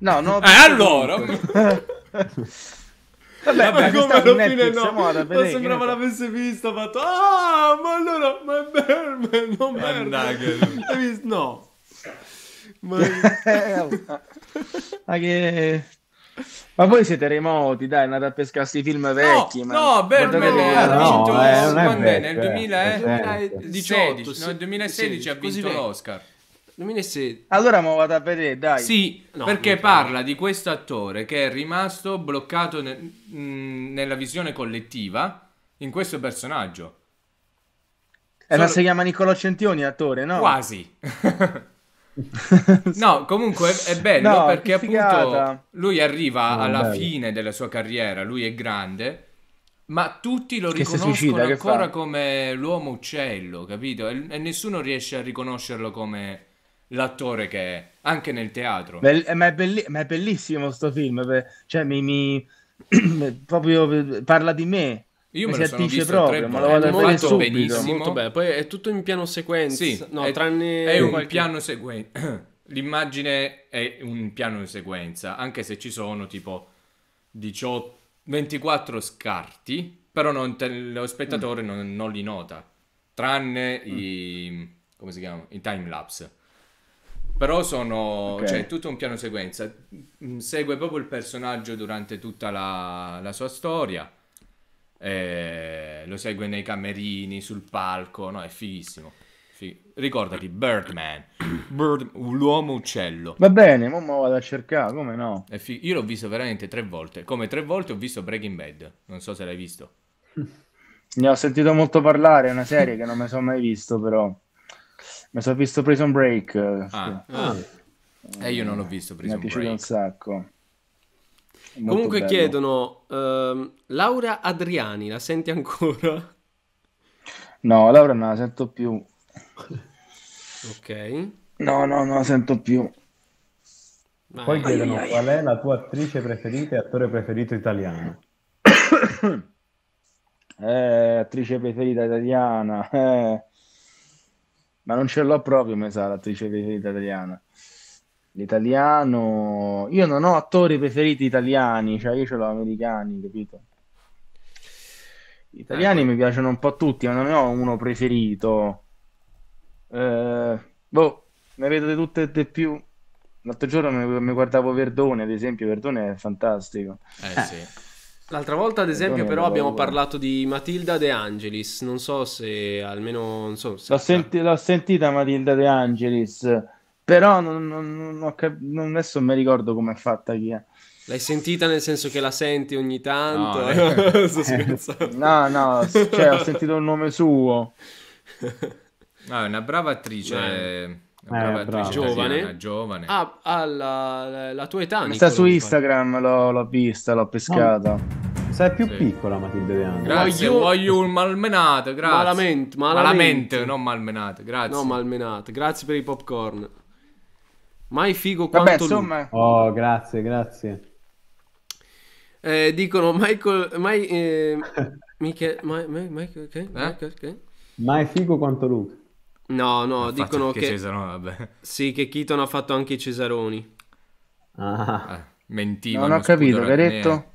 No, no. Eh, allora. Vabbè, ma come alla fine Netflix, no? Ora, ma sembrava l'avesse visto, ha fatto "Ah, ma allora ma è Berman, non Berman". Hai visto? No. Ma... Eh, ma che ma voi siete remoti, dai, andate a pescarsi i film vecchi. No, ma... no Birdman ha vinto no, eh, nel 2018, eh, eh? certo. sì, no, 2016 ha vinto l'Oscar. 2006. Allora mo vado a vedere, dai. Sì, no, perché parla di questo attore che è rimasto bloccato nel, mh, mm, nella visione collettiva in questo personaggio. Eh, Solo... Ma si chiama Niccolò Centioni, attore, no? Quasi. no, comunque è bello no, perché appunto lui arriva oh, alla bello. fine della sua carriera, lui è grande, ma tutti lo che riconoscono suicida, ancora come l'uomo uccello, capito? E, e, nessuno riesce a riconoscerlo come l'attore che è, anche nel teatro. Bell- eh, ma, è belli- ma, è bellissimo questo film, cioè mi, mi... proprio parla di me. Io me, lo sono visto proprio, tre ma lo vado a vedere subito. Benissimo. Molto bello, poi è tutto in piano sequenza. Sì, no, è, tranne... è un qualche... piano sequenza. L'immagine è un piano sequenza, anche se ci sono tipo 18, 24 scarti, però non te, lo spettatore mm. non, non, li nota, tranne mm. i... come si chiama? I time lapse però sono, okay. cioè, tutto un piano sequenza. Mm, segue proprio il personaggio durante tutta la, la sua storia. Eh, lo segue nei camerini, sul palco, no? È fighissimo. Ricordati, Birdman, Bird, l'uomo uccello. Va bene, mo, mo vado a cercare, come no? Fig- io l'ho visto veramente tre volte, come tre volte ho visto Breaking Bad, non so se l'hai visto. Ne ho sentito molto parlare, è una serie che non mi sono mai visto però. Mi sono visto Prison Break. Eh, ah. Sì. Ah. E ah. eh, io non ho visto Prison Break. Mi è piaciuto un sacco. Molto Comunque bello. chiedono, uh, Laura Adriani, la senti ancora? No, Laura non la sento più. ok. No, no, non la sento più. Ah, Poi chiedono ai, ai. qual è la tua attrice preferita e attore preferito italiano. eh, attrice preferita italiana. Eh ma non ce l'ho proprio, mi sa, l'attrice preferita italiana. L'italiano... Io non ho attori preferiti italiani, cioè io ce l'ho americani, capito? Gli italiani eh. mi piacciono un po' tutti, ma non ne ho uno preferito. Eh, boh, ne vedo di tutte e di più. L'altro giorno mi, mi, guardavo Verdone, ad esempio, Verdone è fantastico. Eh, eh. sì. L'altra volta, ad esempio, però abbiamo parlato di Matilda De Angelis. Non so se almeno. Non So, se l'ho, senti- l'ho, sentita Matilda De Angelis, però non, non, non cap- adesso mi ricordo come è fatta chi è. L'hai sentita nel senso che la senti ogni tanto? No, eh. Sto scherzando. no, no, cioè, ho sentito il nome suo. No, è una brava attrice. No. Eh, brava, brava. Giovane. giovane. Ah, alla, la tua età. Sta su Instagram, l'ho, l'ho, vista, l'ho pescata. Oh. Ah. Sai più sì. piccola Matilde De Angelo. Grazie, voglio, voglio un malmenato, grazie. Malamente, malamente. malamente non malmenato, grazie. No, malmenato, grazie per i popcorn. Mai figo quanto Vabbè, insomma... Oh, grazie, grazie. Eh, dicono Michael... Mai, eh, Michael, Michael, Michael, okay, eh? Michael okay. Mai figo quanto Luca. No, no, ha ah, dicono che... Cesarone, vabbè. Sì, che Keaton ha fatto anche i Cesaroni. Ah. Eh, mentiva. Non ho capito, che hai detto?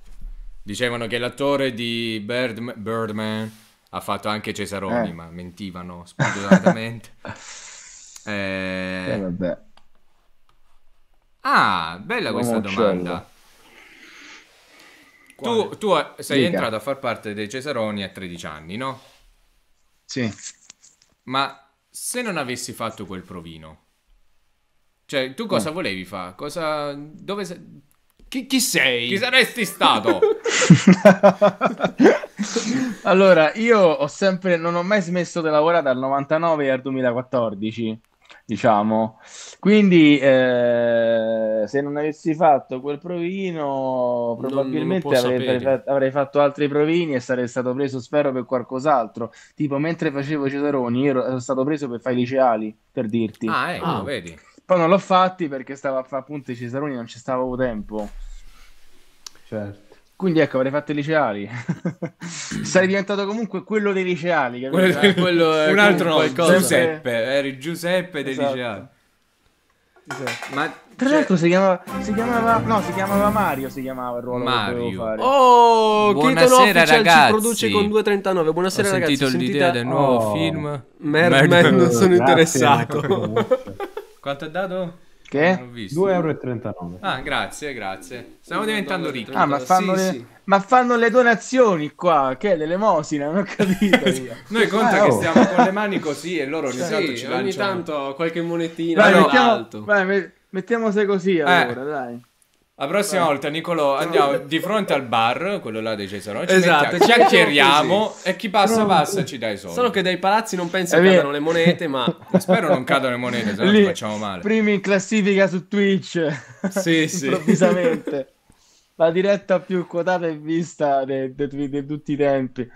Dicevano che l'attore di Bird... Birdman ha fatto anche Cesaroni, eh. ma mentivano spudoratamente. eh... eh... vabbè. Ah, bella questa uccello. domanda. Tu, tu, sei Dica. entrato a far parte dei Cesaroni a 13 anni, no? Sì. Ma se non avessi fatto quel provino, cioè tu cosa mm. volevi fare? Cosa... Dove se... chi, chi sei? Chi saresti stato? allora, io ho sempre, non ho mai smesso di lavorare dal 99 al 2014 diciamo. Quindi eh, se non avessi fatto quel provino, probabilmente non, non avrei, fatto, avrei, fatto altri provini e sarei stato preso, spero, per qualcos'altro. Tipo, mentre facevo Cesaroni, ero, ero stato preso per fare i liceali, per dirti. Ah, ecco, ah. vedi. Poi non l'ho fatti perché stavo a fare appunto i Cesaroni, non ci stavo tempo. Certo. Quindi ecco, avrei fatto i liceali. Sarei diventato comunque quello dei liceali. Quello, eh, quello, un altro nome, Giuseppe. Eri Giuseppe dei esatto. liceali. Esatto. Ma tra cioè l'altro si chiamava, si chiamava, No, si chiamava Mario. Si chiamava il ruolo Mario. Oh, buonasera ragazzi. Ci produce con 2.39. Buonasera ho ragazzi. Ho sentito l'idea del nuovo oh. film. Merda, Mer- Mer- non sono Grazie. interessato. Quanto è dato? Che? 2,39 eh, euro. Ah, grazie, grazie. Stiamo diventando ricchi. Ah, ma fanno, sì, le, sì. ma fanno, le, donazioni qua, che è l'elemosina, non ho capito. Noi conta ah, che oh. stiamo con le mani così e loro esatto, ogni sì, tanto ci lanciano. ogni tanto qualche monetina dai, mettiamo, eh. dai, mettiamo se così allora, eh. dai. La prossima Vai. volta, Nicolo, andiamo di fronte al bar, quello là dei Cesaroni. Esatto, ci chiacchieriamo e chi passa, passa e ci dai i soldi. Solo che dai palazzi non penso che cadano le monete, ma... ma spero non cadano le monete, se no ci facciamo male. Primi in classifica su Twitch. Sì, sì. Improvvisamente. La diretta più quotata e vista di tutti i tempi.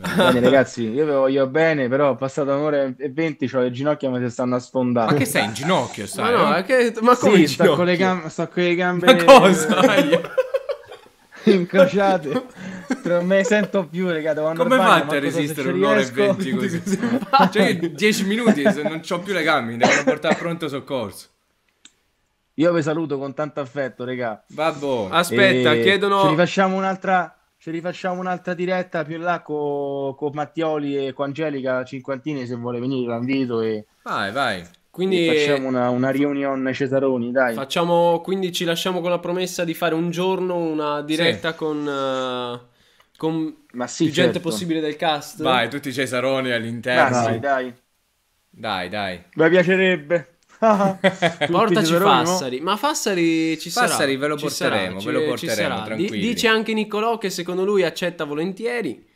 Bene, ragazzi, io vi voglio bene, però ho passato un'ora e venti, ho le ginocchia ma si stanno a sfondare. Ma che sei in ginocchio, sai? Ma, no, che... ma come sì, sto con, gam- sto con le gambe... Ma cosa? incrociate non me ne sento più raga come fate a resistere un'ora e venti così cioè 10 minuti non ho più le gambe mi devono portare a pronto soccorso io vi saluto con tanto affetto regà. babbo aspetta e... chiedono ci rifacciamo un'altra ci rifacciamo un'altra diretta più in là con co Mattioli e con Angelica Cinquantini se vuole venire l'invito e vai vai quindi facciamo una, una riunione Cesaroni dai facciamo quindi ci lasciamo con la promessa di fare un giorno una diretta sì. con uh con Ma sì, più certo. gente possibile del cast. Vai, tutti Cesaroni all'interno. Dai, dai. Dai, dai. Mi piacerebbe. Portaci Fassari. Ma Fassari ci sarà. Fassari ve lo ci porteremo, sarà, ve lo porteremo, tranquilli. dice anche Niccolò che secondo lui accetta volentieri.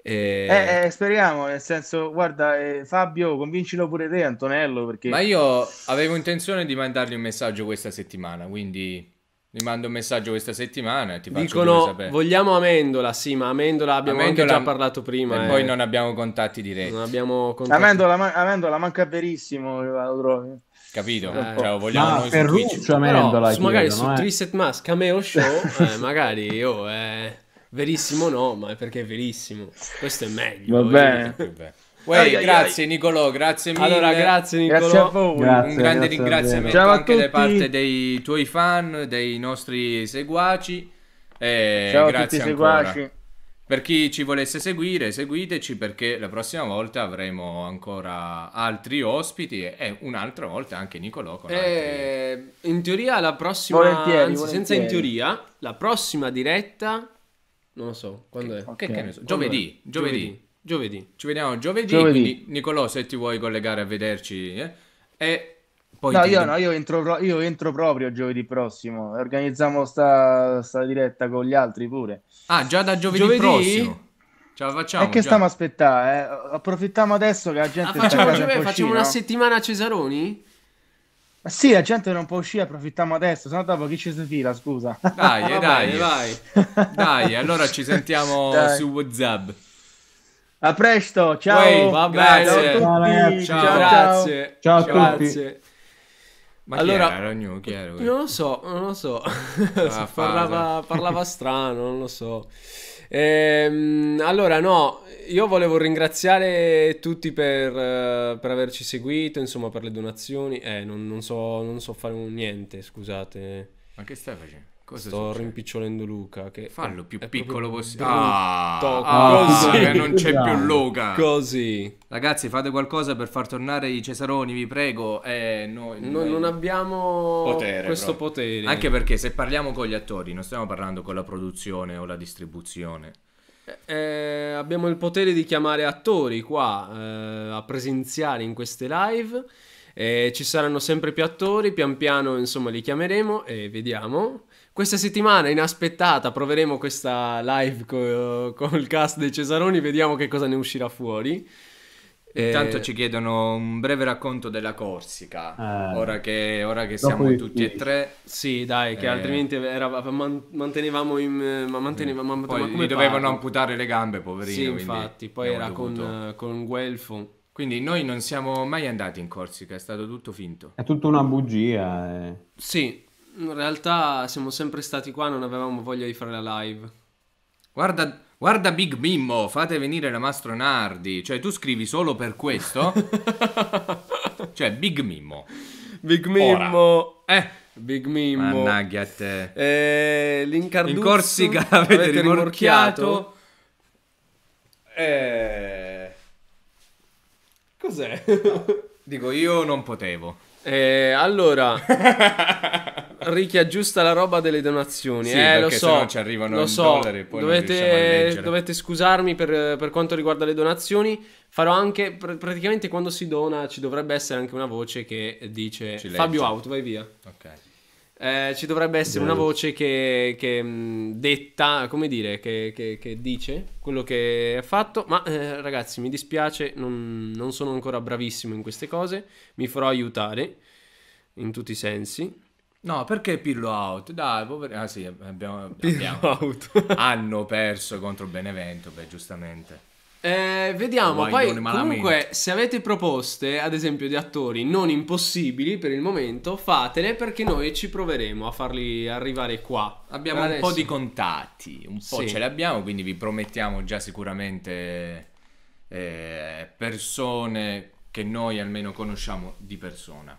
E... Eh, eh, eh, speriamo, nel senso, guarda, eh, Fabio, convincilo pure te, Antonello, perché... Ma io avevo intenzione di mandargli un messaggio questa settimana, quindi... Mi mando un messaggio questa settimana e ti faccio Dicono, vogliamo Amendola, sì, ma Amendola abbiamo Amendola, già parlato prima. E eh. poi non abbiamo contatti diretti. Non abbiamo contatti. Amendola, ma- Amendola manca verissimo, lo trovi. Capito? Eh, cioè, vogliamo ma noi Ferruccio Amendola. Però, magari chiedono, su eh. Trisset Mask, Cameo Show, eh, magari io... Oh, eh, verissimo no, ma è perché è verissimo. Questo è meglio. Va eh. bene. Uè, ai, grazie ai, Nicolò, grazie mille. Allora, grazie Nicolò. Grazie a voi. Grazie, un grande ringraziamento anche da parte dei tuoi fan, dei nostri seguaci. Eh, Ciao grazie a tutti ancora. seguaci. Per chi ci volesse seguire, seguiteci perché la prossima volta avremo ancora altri ospiti e, e un'altra volta anche Nicolò. Con Altri... Eh, in teoria la prossima... Volentieri, anzi, volentieri. senza in teoria, la prossima diretta... Non lo so, quando che, è? Okay. Che, che so? Giovedì, giovedì. giovedì. Giovedì. Ci vediamo giovedì, giovedì. quindi Nicolò se ti vuoi collegare a vederci eh? e poi no, io, no io, entro, io, entro, proprio giovedì prossimo. Organizziamo sta, sta, diretta con gli altri pure. Ah, già da giovedì, giovedì? prossimo. Ce la facciamo. E che già. stiamo aspettando? Eh? Approfittiamo adesso che la gente ah, sta facciamo, un facciamo una settimana a Cesaroni? Ma sì, la gente non può uscire, approfittiamo adesso, sennò dopo chi ci si fila, scusa. Dai, dai, vai. Dai, allora ci sentiamo dai. su WhatsApp. A presto, ciao. Uè, vabbè, grazie. Ciao, tutti. ciao, ciao, grazie. Ciao, ciao a tutti. Grazie. Ma allora, era, ognuno, era, Non lo so, non lo so. Ah, parlava, parlava strano, non lo so. Ehm, allora, no, io volevo ringraziare tutti per, eh, per averci seguito, insomma, per le donazioni. Eh, non, non, so, non so fare niente, scusate. Ma che stai facendo? Cosa Sto succede? rimpicciolendo Luca. Che Fallo più piccolo possibile. Ah, ah, così. Che non c'è più Luca. Così. Ragazzi, fate qualcosa per far tornare i Cesaroni, vi prego. Eh, noi, noi, eh, non abbiamo potere, questo però. potere. Anche perché se parliamo con gli attori, non stiamo parlando con la produzione o la distribuzione. Eh, eh abbiamo il potere di chiamare attori qua eh, a presenziare in queste live. Eh, ci saranno sempre più attori, pian piano insomma li chiameremo e vediamo questa settimana inaspettata proveremo questa live co- con il cast dei Cesaroni, vediamo che cosa ne uscirà fuori. Intanto eh... ci chiedono un breve racconto della Corsica, eh... ora che, ora che siamo tutti e tre. Sì, dai, che eh... altrimenti era, man, mantenevamo in... Ma mantenevamo, man, poi ma dovevano parlo? amputare le gambe, poverino. Sì, infatti, poi era con, con Guelfo. Quindi noi non siamo mai andati in Corsica, è stato tutto finto. È tutta una bugia. Eh. Sì, in realtà siamo sempre stati qua, non avevamo voglia di fare la live. Guarda, guarda Big Mimmo, fate venire la Mastro Nardi. Cioè, tu scrivi solo per questo? cioè, Big Mimmo. Big Mimmo. Ora. Eh. Big Mimmo. Mannaggia te. Eh, L'incarduzzo. In Corsica avete, rimorchiato. rimorchiato. Eh... Cos'è? Dico, io non potevo. Eh, allora, Ricky aggiusta la roba delle donazioni. Sì, eh, lo so. ci arrivano lo so. dollari poi dovete, dovete scusarmi per, per, quanto riguarda le donazioni. Farò anche pr- praticamente quando si dona ci dovrebbe essere anche una voce che dice Fabio Out, vai via. Ok. Eh, ci dovrebbe essere una voce che, che mh, mm, detta, come dire, che, che, che, dice quello che ha fatto. Ma eh, ragazzi, mi dispiace, non, non, sono ancora bravissimo in queste cose. Mi farò aiutare in tutti i sensi. No, perché Pillo out? Dai, poveri... Ah sì, abbiamo, abbiamo... Pirlo out. hanno perso contro Benevento, beh, giustamente. Eh, vediamo, poi comunque se avete proposte, ad esempio, di attori non impossibili per il momento, fatele perché noi ci proveremo a farli arrivare qua. Abbiamo Adesso. un po' di contatti, un po' sì. ce li abbiamo, quindi vi promettiamo già sicuramente eh, persone che noi almeno conosciamo di persona.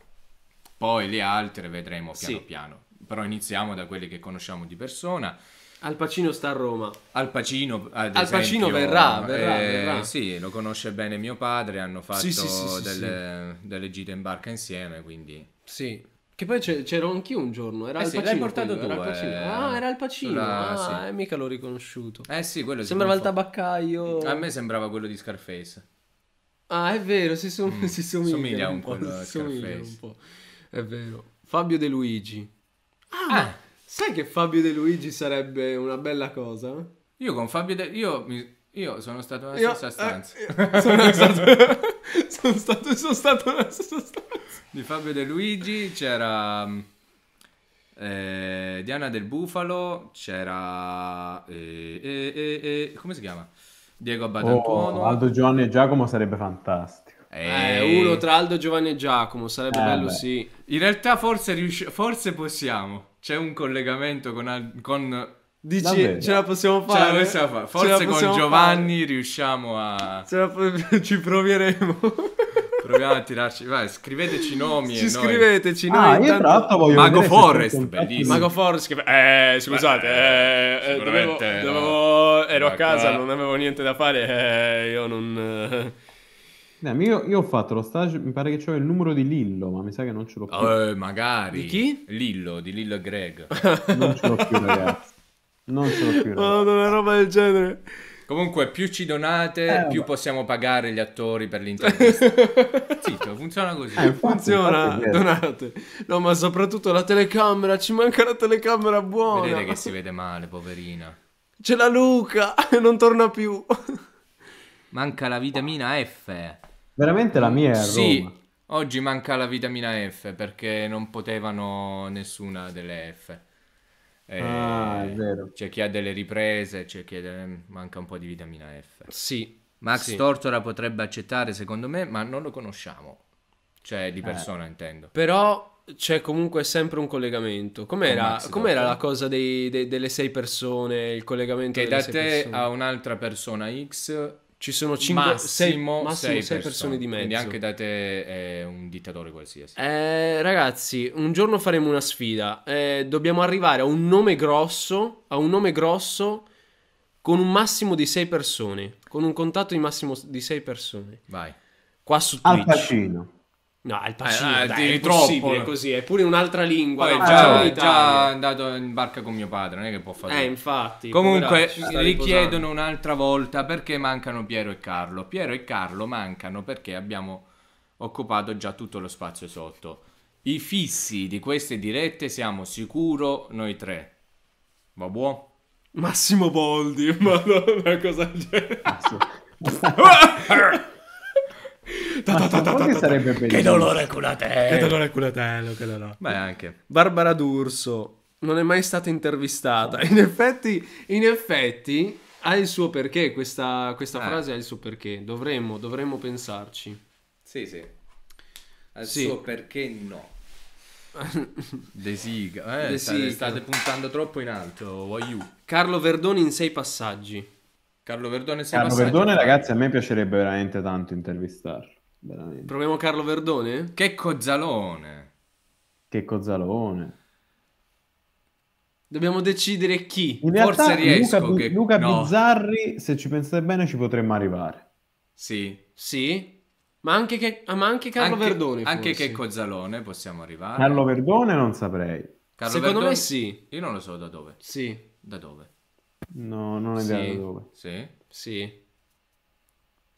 Poi le altre vedremo piano sì. piano, però iniziamo da quelle che conosciamo di persona al Pacino sta a Roma. Al Pacino, ad Al esempio, verrà, verrà, eh, verrà, Sì, lo conosce bene mio padre, hanno fatto sì, sì, sì, delle, delle, gite in barca insieme, quindi... Sì. Che poi c'ero anch'io un giorno, era eh Al Pacino. l'hai portato quello, tu. Era eh... Ah, era Al Pacino, Sulla... ah, eh, mica l'ho riconosciuto. Eh sì, quello Sembrava il tabaccaio. A me sembrava quello di Scarface. Ah, è vero, si, som- mm. si somiglia, somiglia un, un po'. Somiglia un po'. È vero. Fabio De Luigi. ah. ah. Sai che Fabio De Luigi sarebbe una bella cosa? Io con Fabio De... Io, mi... Io sono stato nella io, stessa eh, stanza. Eh, sono, stato, sono, stato, sono stato nella stessa stanza. Di Fabio De Luigi c'era... Mm, eh, Diana del Bufalo, c'era... Eh, eh, eh, come si chiama? Diego Abadantuono. Oh, Aldo, Giovanni e Giacomo sarebbe fantastico. Eh, uno tra Aldo, Giovanni e Giacomo, sarebbe eh, bello, beh. sì. In realtà forse, riusci- forse possiamo c'è un collegamento con... con... Dici, Vabbè. ce la possiamo fare? Ce la possiamo fare. Forse possiamo con Giovanni fare. riusciamo a... Ce la Po- ci proveremo. Proviamo a tirarci. Vai, scriveteci nomi. Ci scriveteci noi. Ah, noi intanto... Mago Forest, bellissimo. Mago Forest. Che... Eh, scusate, eh, eh, dovevo, dovevo... No. ero a casa, qua... non avevo niente da fare. Eh, io non eh, Dammi, io, io, ho fatto lo stage, mi pare che c'ho il numero di Lillo, ma mi sa che non ce l'ho più. Eh, magari. Di chi? Lillo, di Lillo e Greg. non ce l'ho più, ragazzi. Non ce l'ho più. No, una roba del genere. Comunque, più ci donate, eh, più beh. possiamo pagare gli attori per l'intervista. Zitto, cioè, funziona così. Eh, infatti, funziona, infatti donate. No, ma soprattutto la telecamera, ci manca la telecamera buona. Vedete che si vede male, poverina. C'è la Luca, non torna più. Manca la vitamina F. Veramente la mia è a sì, oggi manca la vitamina F perché non potevano nessuna delle F. Eh, ah, è vero. C'è chi ha delle riprese, c'è chi delle... manca un po' di vitamina F. Sì. Max sì. Tortora potrebbe accettare secondo me, ma non lo conosciamo. Cioè, di eh. persona eh. intendo. Però c'è comunque sempre un collegamento. Com'era, com'era la cosa dei, dei, delle sei persone? Il collegamento che da te persone? a un'altra persona X ci sono 5, 6, massimo 6 persone. persone di mezzo. Quindi anche te è un dittatore qualsiasi. Eh, ragazzi, un giorno faremo una sfida. Eh, dobbiamo arrivare a un nome grosso, a un nome grosso con un massimo di 6 persone, con un contatto di massimo di 6 persone. Vai. Qua su Twitch. Al Pacino. No, Al eh, Pacino, eh, dai, è troppo. È così, è pure un'altra lingua. Poi, già, è già andato in barca con mio padre, non è che può fare. Eh, infatti. Comunque, eh, richiedono un'altra volta perché mancano Piero e Carlo. Piero e Carlo mancano perché abbiamo occupato già tutto lo spazio sotto. I fissi di queste dirette siamo sicuro noi tre. Va buono? Massimo Boldi, ma madonna, cosa c'è? Che dolore culatello. Che dolore culatello, che dolore. Beh, anche. Barbara D'Urso non è mai stata intervistata. In effetti, in effetti ha il suo perché, questa, questa eh. frase ha il suo perché. Dovremmo, dovremmo pensarci. Sì, sì. Ha il sì. suo perché no. Desiga, eh, De state, state puntando troppo in alto. Carlo Verdoni in sei passaggi. Carlo Verdone si Carlo Verdone, ragazzi, a me piacerebbe veramente tanto intervistarlo. Veramente. Proviamo Carlo Verdone? Che cozzalone! Che cozzalone! Dobbiamo decidere chi. In realtà, riesco. Luca, che... Luca no. Bizzarri, se ci pensate bene, ci potremmo arrivare. Sì, sì. Ma anche, che... Ah, ma anche Carlo anche, Verdone. Anche forse. che Cozzalone possiamo arrivare. Carlo Verdone non saprei. Carlo Secondo Verdone... me sì. Io non lo so da dove. Sì. Da dove? No, non è sì, idea dove. Sì, sì.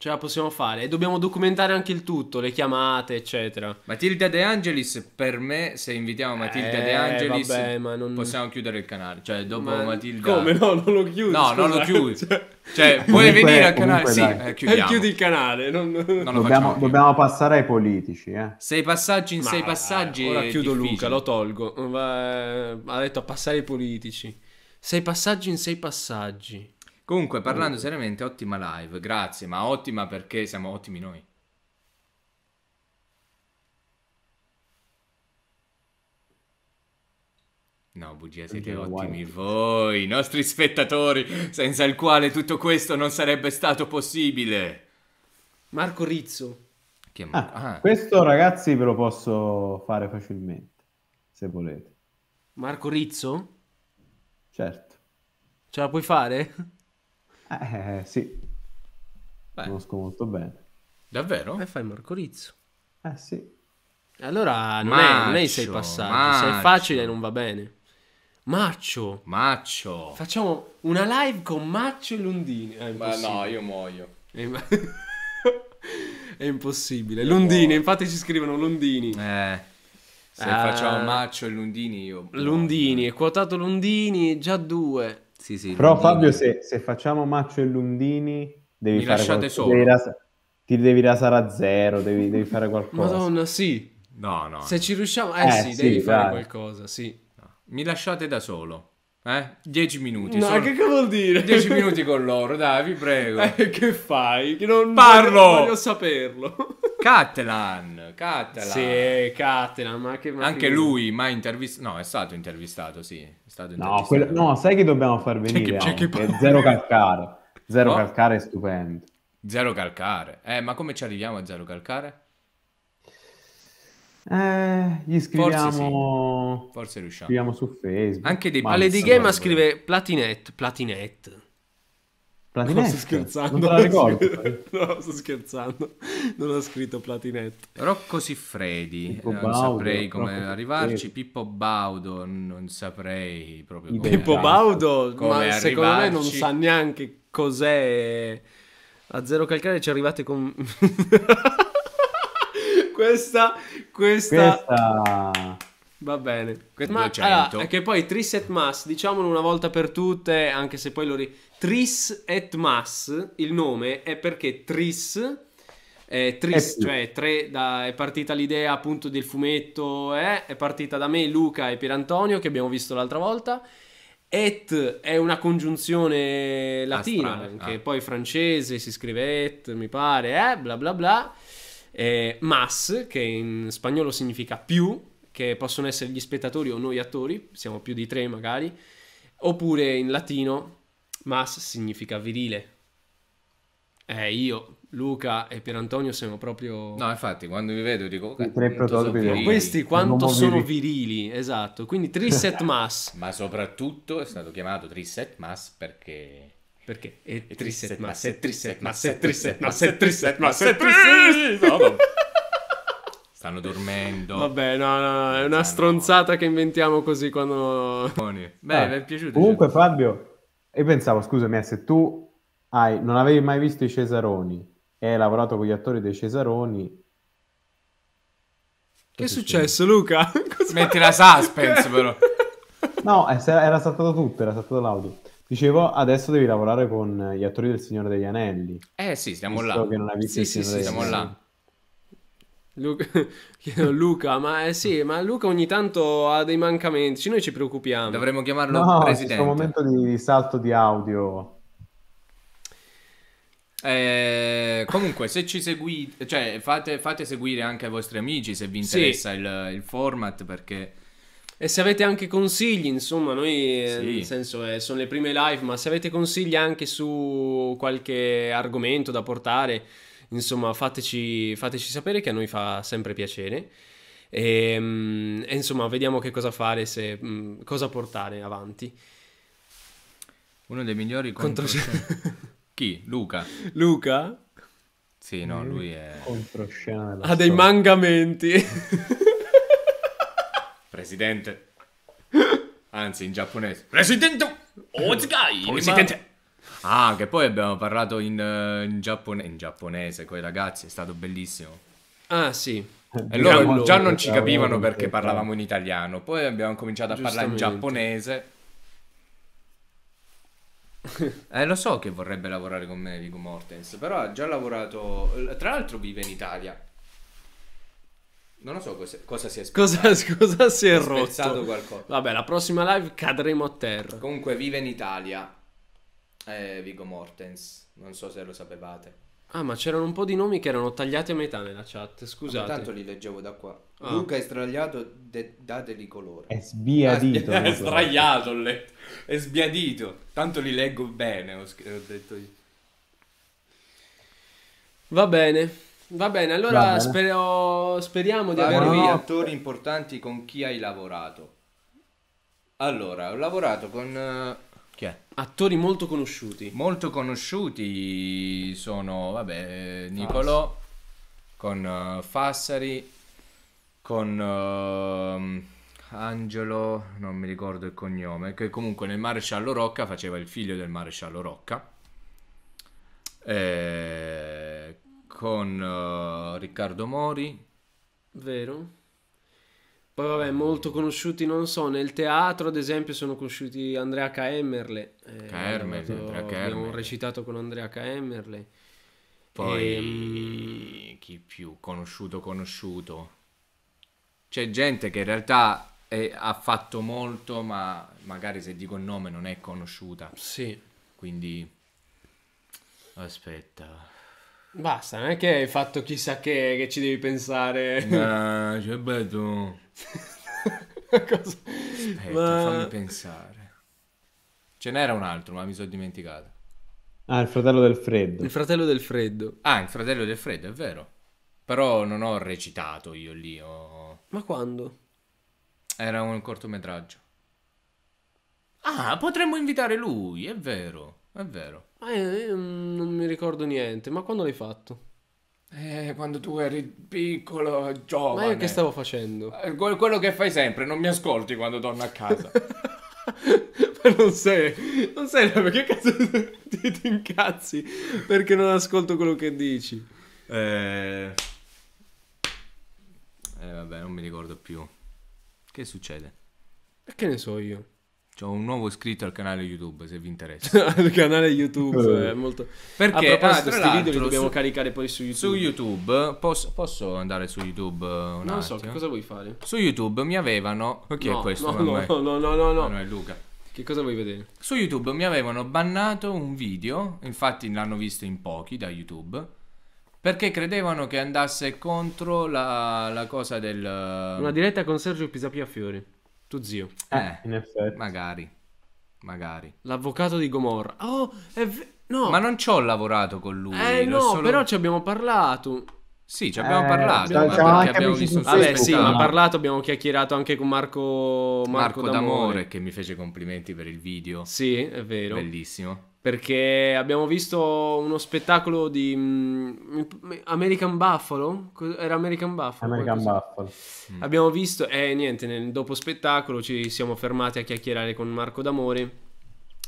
Ce la possiamo fare e dobbiamo documentare anche il tutto, le chiamate, eccetera. Matilda De Angelis, per me, se invitiamo Matilda eh, De Angelis, vabbè, non... possiamo chiudere il canale. Cioè, dopo ma... Matilda. Come no? Non lo chiudi. No, scusa. non lo chiudi. Cioè, cioè puoi venire al canale? Sì, eh, chiudi il canale. Non... Non dobbiamo, dobbiamo, passare ai politici. Eh. Sei passaggi in ma sei passaggi. Ora chiudo difficile. Luca, lo tolgo. Va... Ha detto a passare ai politici. Sei passaggi in sei passaggi. Comunque, parlando seriamente, ottima live, grazie, ma ottima perché siamo ottimi noi. No, bugia, siete ottimi voi, i nostri spettatori, senza il quale tutto questo non sarebbe stato possibile. Marco Rizzo. Che... Ah, ah. Questo, ragazzi, ve lo posso fare facilmente, se volete. Marco Rizzo? Certo. Ce la puoi fare? Eh, sì. Beh. Conosco molto bene. Davvero? E fai Marco Rizzo. Eh, sì. Allora, non, maccio, è, non è sei passati. Maccio. Se è facile non va bene. Maccio. Maccio. Facciamo una live con Maccio e Lundini. Eh, Ma no, io muoio. È, è impossibile. Io Lundini, muoio. infatti ci scrivono Lundini. Eh. Se ah, facciamo eh, Maccio e Lundini io... Lundini, è quotato Lundini, già due. Sì, sì, Però Lundini. Fabio, se, se, facciamo Maccio e Lundini, devi Mi fare... Qual... solo. Devi ras... Ti devi rasare a zero, devi, devi fare qualcosa. Madonna, sì. No, no. Se ci riusciamo... Eh, eh sì, sì, devi dai. fare qualcosa, sì. Mi lasciate da solo. Eh? Dieci minuti. No, che, che vuol dire? Dieci minuti con loro, dai, vi prego. Eh, che fai? Che non Parlo! Non voglio saperlo. Catalan, Catalan. Sì, Catalan, ma che... Ma Anche lui mai intervistato... No, è stato intervistato, sì. È stato intervistato. No, quello... no, sai che dobbiamo far venire? C'è chi, c'è chi... Zero calcare. Zero no? calcare è stupendo. Zero calcare. Eh, ma come ci arriviamo a zero calcare? Eh, gli scriviamo... Forse, sì. Forse riusciamo. Scriviamo su Facebook. Anche dei... Alle di Game scrive Platinet, Platinet. Platinette? No, sto scherzando. Non la ricordo. no, sto scherzando. Non ho scritto Platinette. Rocco Siffredi, eh, non Baudo, saprei come Rocco arrivarci. Siffredi. Pippo Baudo, non saprei proprio come Pippo Baudo, come ma arrivarci. secondo me non sa neanche cos'è. A zero calcare ci arrivate con... questa, questa... Questa... Va bene. Ma, 200. Allora, che poi tris et mas, diciamolo una volta per tutte, anche se poi lo ri... Tris et mas, il nome è perché tris, eh, tris cioè tre, da, è partita l'idea appunto del fumetto, eh, è partita da me, Luca e Pierantonio che abbiamo visto l'altra volta. Et è una congiunzione latina, Astrale, anche ah. poi francese si scrive et, mi pare, eh, bla bla bla. Eh, mas, che in spagnolo significa più, che possono essere gli spettatori o noi attori, siamo più di tre magari, oppure in latino mas significa virile. Eh, io, Luca e Pierantonio siamo proprio... No, infatti, quando vi vedo dico... Oh, I tre prototipi. Questi quanto sono virili. virili, esatto. Quindi triset Mass. Ma soprattutto è stato chiamato triset Mass perché... Perché? E triset mas, e triset mas, e triset Mass, e triset Mass, e triset Mass, e triset mas, Stanno dormendo. Vabbè, no, no, no, è una stronzata che inventiamo così quando... Beh, ah, è piaciuto. Comunque, certo. Fabio, io pensavo, scusami, eh, se tu hai, non avevi mai visto i Cesaroni e hai lavorato con gli attori dei Cesaroni... Che è successo, Luca? Cosa... Metti la suspense, però. No, eh, era saltato tutto, era saltato l'audio. Dicevo, adesso devi lavorare con gli attori del Signore degli Anelli. Eh sì, stiamo là. Che non hai visto sì, il Signore sì, sì, siamo là. Luca, Luca ma eh, sì, ma Luca ogni tanto ha dei mancamenti, cioè noi ci preoccupiamo. Dovremmo chiamarlo no, presidente. No, momento di salto di audio. Eh, comunque, se ci seguite, cioè fate, fate, seguire anche ai vostri amici se vi interessa sì. il, il, format perché... E se avete anche consigli, insomma, noi eh, sì. nel senso eh, sono le prime live, ma se avete consigli anche su qualche argomento da portare, Insomma, fateci, fateci sapere che a noi fa sempre piacere. E, ehm, e insomma, vediamo che cosa fare, se, mm, cosa portare avanti. Uno dei migliori contro... contro... Chi? Luca. Luca? Sì, no, mm. lui è... contro Controsciano. Ha sto... dei mangamenti. Presidente. Anzi, in giapponese. Presidente! Ozigai! Presidente! Ah, che poi abbiamo parlato in, eh, in, giappone- in giapponese con i ragazzi, è stato bellissimo. Ah, sì. E loro già non ci capivano perché parlavamo in italiano, poi abbiamo cominciato a parlare in giapponese. Eh, lo so che vorrebbe lavorare con me Vigo Mortens, però ha già lavorato. Eh, tra l'altro, vive in Italia. Non lo so cosa, cosa si è spezzato. Cosa, cosa si è, si è rotto? qualcosa. Vabbè, la prossima live cadremo a terra. Comunque, vive in Italia eh, Vigo Mortens, non so se lo sapevate. Ah, ma c'erano un po' di nomi che erano tagliati a metà nella chat, scusate. Intanto li leggevo da qua. Ah. Luca è stragliato, de- dateli colore. È sbiadito. Ah, è stragliato, ho letto. È sbiadito. Tanto li leggo bene, ho, sch- ho detto io. Va bene, va bene. Allora va bene. Spero, speriamo di avere no. attori importanti con chi hai lavorato. Allora, ho lavorato con... Uh... Chi è? Attori molto conosciuti. Molto conosciuti sono, vabbè, Nicolò Fass. con uh, Fassari, con uh, Angelo, non mi ricordo il cognome, che comunque nel maresciallo Rocca faceva il figlio del maresciallo Rocca. Eh, con uh, Riccardo Mori. Vero. Poi vabbè, molto conosciuti, non so, nel teatro ad esempio sono conosciuti Andrea Kemmerle. Emmerle. Eh, Kermerle, Andrea Kermerle. Abbiamo recitato con Andrea Kemmerle. Poi e... Ehm, chi più conosciuto conosciuto. C'è gente che in realtà è, ha fatto molto, ma magari se dico il nome non è conosciuta. Sì. Quindi aspetta. Basta, non è che hai fatto chissà che, che ci devi pensare. No, c'è bello. Cosa? Aspetta, ma... fammi pensare. Ce n'era un altro, ma mi sono dimenticato. Ah, il fratello del freddo. Il fratello del freddo. Ah, il fratello del freddo, è vero. Però non ho recitato io lì. Ho... Ma quando? Era un cortometraggio. Ah, potremmo invitare lui, è vero. È vero. Ah, eh, eh, ma mm, io non mi ricordo niente, ma quando l'hai fatto? Eh, quando tu eri piccolo, giovane. Ma io che stavo facendo? Eh, Quello che fai sempre, non mi ascolti quando torno a casa. ma non sei, non sei, perché cazzo ti, ti incazzi? Perché non ascolto quello che dici. Eh... eh, vabbè, non mi ricordo più. Che succede? E che ne so io? C'è un nuovo iscritto al canale YouTube, se vi interessa. Al canale YouTube eh. è molto... Perché, a proposito, ah, questi video li dobbiamo su, caricare poi su YouTube. Su YouTube, posso, posso andare su YouTube un Non attimo? so, che cosa vuoi fare? Su YouTube mi avevano... Chi no, è questo? No, no, no, no, no, no. è Luca. Che cosa vuoi vedere? Su YouTube mi avevano bannato un video, infatti l'hanno visto in pochi da YouTube, perché credevano che andasse contro la, la cosa del... Una diretta con Sergio Pisapiafiori tuo zio. Eh, in effetti. Magari, magari. L'avvocato di Gomorra. Oh, è vero. No. Ma non ci ho lavorato con lui. Eh no, solo... però ci abbiamo parlato. Sì, ci abbiamo eh, parlato. Abbiamo, abbiamo anche abbiamo visto su Vabbè, sì, ma parlato, abbiamo chiacchierato anche con Marco, Marco, Marco D'Amore, D'Amore che mi fece complimenti per il video. Sì, è vero. Bellissimo perché abbiamo visto uno spettacolo di mm, American Buffalo, era American Buffalo. American Buffalo. Mm. Abbiamo visto e eh, niente, nel dopo spettacolo ci siamo fermati a chiacchierare con Marco D'Amore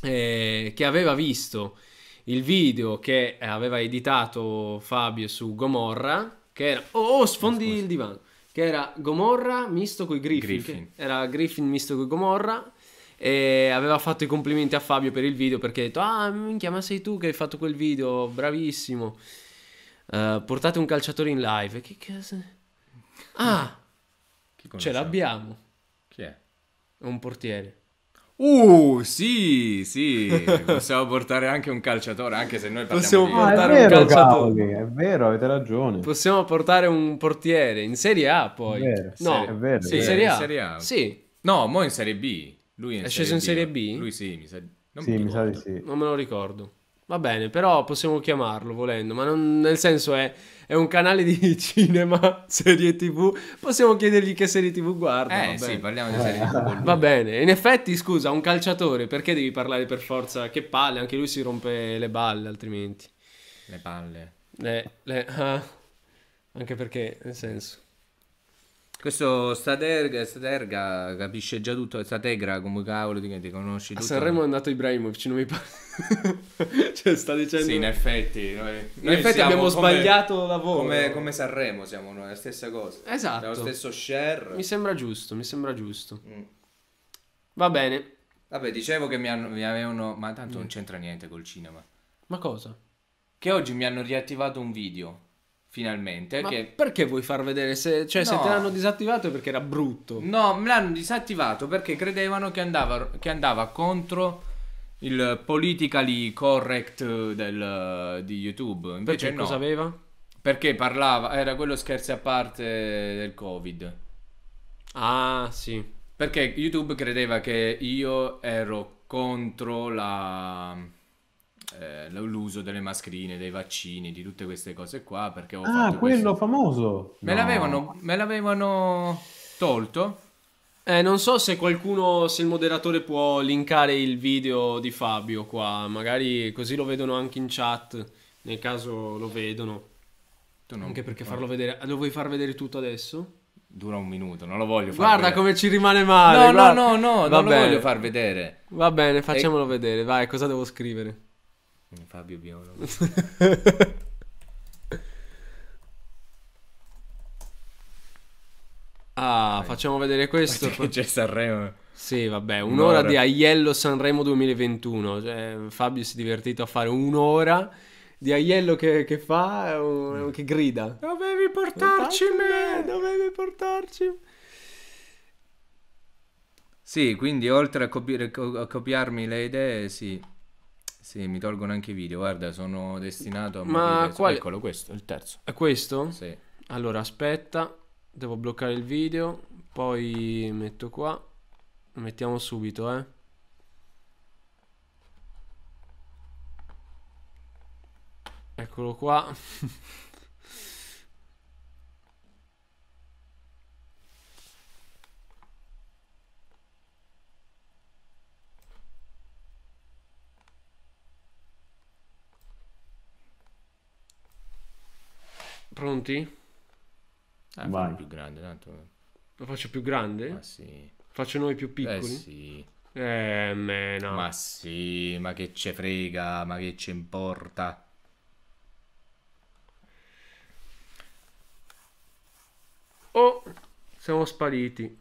eh, che aveva visto il video che aveva editato Fabio su Gomorra, che era Oh, oh sfondi oh, il divano, che era Gomorra misto con i Griffin, Griffin. era Griffin misto con Gomorra e aveva fatto i complimenti a Fabio per il video perché ha detto ah minchia ma sei tu che hai fatto quel video bravissimo uh, portate un calciatore in live che cosa ah ce l'abbiamo chi è? un portiere Uh, sì, sì, possiamo portare anche un calciatore, anche se noi possiamo di... portare ah, vero, un calciatore. Cavoli, è vero, avete ragione. Possiamo portare un portiere in Serie A poi. È vero, no, è vero, sì, è vero. Serie A. In Serie A. Sì. No, mo in Serie B. Lui è, è sceso in Serie B? Lui sì, mi sa, non sì, mi, mi sa di sì. Non me lo ricordo. Va bene, però possiamo chiamarlo volendo, ma non, nel senso è, è, un canale di cinema, serie tv, possiamo chiedergli che serie tv guarda. Eh sì, parliamo di serie tv. Va bene, in effetti scusa, un calciatore, perché devi parlare per forza? Che palle, anche lui si rompe le balle altrimenti. Le palle. Le, le, ah, anche perché, nel senso... Questo Staterga, Staterga capisce già tutto, Stategra come cavolo ti, ti conosci tutto. A Sanremo è andato Ibrahimovic, non mi pare. cioè sta dicendo... Sì, in effetti. Noi, in noi effetti abbiamo come, sbagliato lavoro. Come, come Sanremo siamo noi, la stessa cosa. Esatto. Lo stesso share. Mi sembra giusto, mi sembra giusto. Mm. Va bene. Vabbè, dicevo che mi, hanno, mi avevano... Ma tanto mm. non c'entra niente col cinema. Ma cosa? Che oggi mi hanno riattivato un video Finalmente. Ma che... perché vuoi far vedere? Se, cioè, no. se te l'hanno disattivato è perché era brutto. No, me l'hanno disattivato perché credevano che andava, che andava contro il politically correct del, di YouTube. Invece perché no. cosa aveva? Perché parlava, era quello scherzi a parte del Covid. Ah, sì. Perché YouTube credeva che io ero contro la eh, l'uso delle mascherine, dei vaccini, di tutte queste cose qua. Perché ho ah, fatto quello questo... famoso! Me, no. l'avevano, me l'avevano tolto. Eh, non so se qualcuno, se il moderatore può linkare il video di Fabio qua, magari così lo vedono anche in chat, nel caso lo vedono. anche perché farlo vedere, lo vuoi far vedere tutto adesso? Dura un minuto, non lo voglio far guarda vedere. come ci rimane male. No, guarda. no, no, no, Va non bene. lo voglio far vedere. Va bene, facciamolo e... vedere, vai, cosa devo scrivere? Fabio biologo. ah, Vai. facciamo vedere questo. Che c'è Sanremo. Sì, vabbè, un'ora, un'ora. di Aiello Sanremo 2021. Cioè, Fabio si è divertito a fare un'ora di Aiello che, che fa, che grida. Dovevi portarci me, dovevi portarci. Sì, quindi oltre a, copi- a copiarmi le idee, sì. Sì, mi tolgono anche i video. Guarda, sono destinato a Ma quale... Eccolo, questo, il terzo. È questo? Sì. Allora, aspetta, devo bloccare il video, poi metto qua. mettiamo subito, eh. Eccolo qua. Pronti? Ah, Vai. più grande, tanto... Lo faccio più grande? Ma sì. Faccio noi più piccoli? Eh sì. Eh, meno. Ma sì, ma che ce frega, ma che ci importa. Oh, siamo spariti.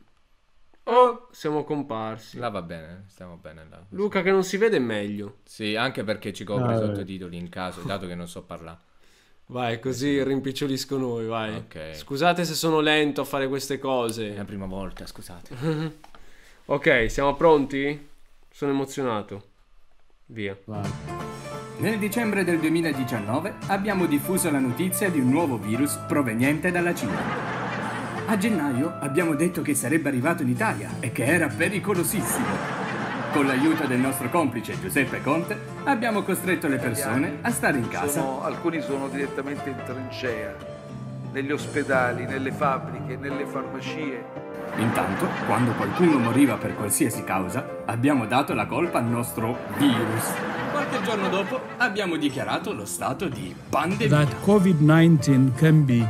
Oh, siamo comparsi. Là va bene, stiamo bene là. Luca che non si vede meglio. Sì, anche perché ci copre i eh. sottotitoli in caso, dato che non so parlare. Vai, eh, così rimpicciolisco noi, vai. Okay. Scusate se sono lento a fare queste cose. È la prima volta, scusate. ok, siamo pronti? Sono emozionato. Via. Vai. Nel dicembre del 2019 abbiamo diffuso la notizia di un nuovo virus proveniente dalla Cina. A gennaio abbiamo detto che sarebbe arrivato in Italia e che era pericolosissimo. Con l'aiuto del nostro complice Giuseppe Conte abbiamo costretto le persone a stare in casa. Sono, alcuni sono direttamente in trincea, negli ospedali, nelle fabbriche, nelle farmacie. Intanto, quando qualcuno moriva per qualsiasi causa, abbiamo dato la colpa al nostro virus. Qualche giorno dopo abbiamo dichiarato lo stato di pandemia. That COVID-19 can be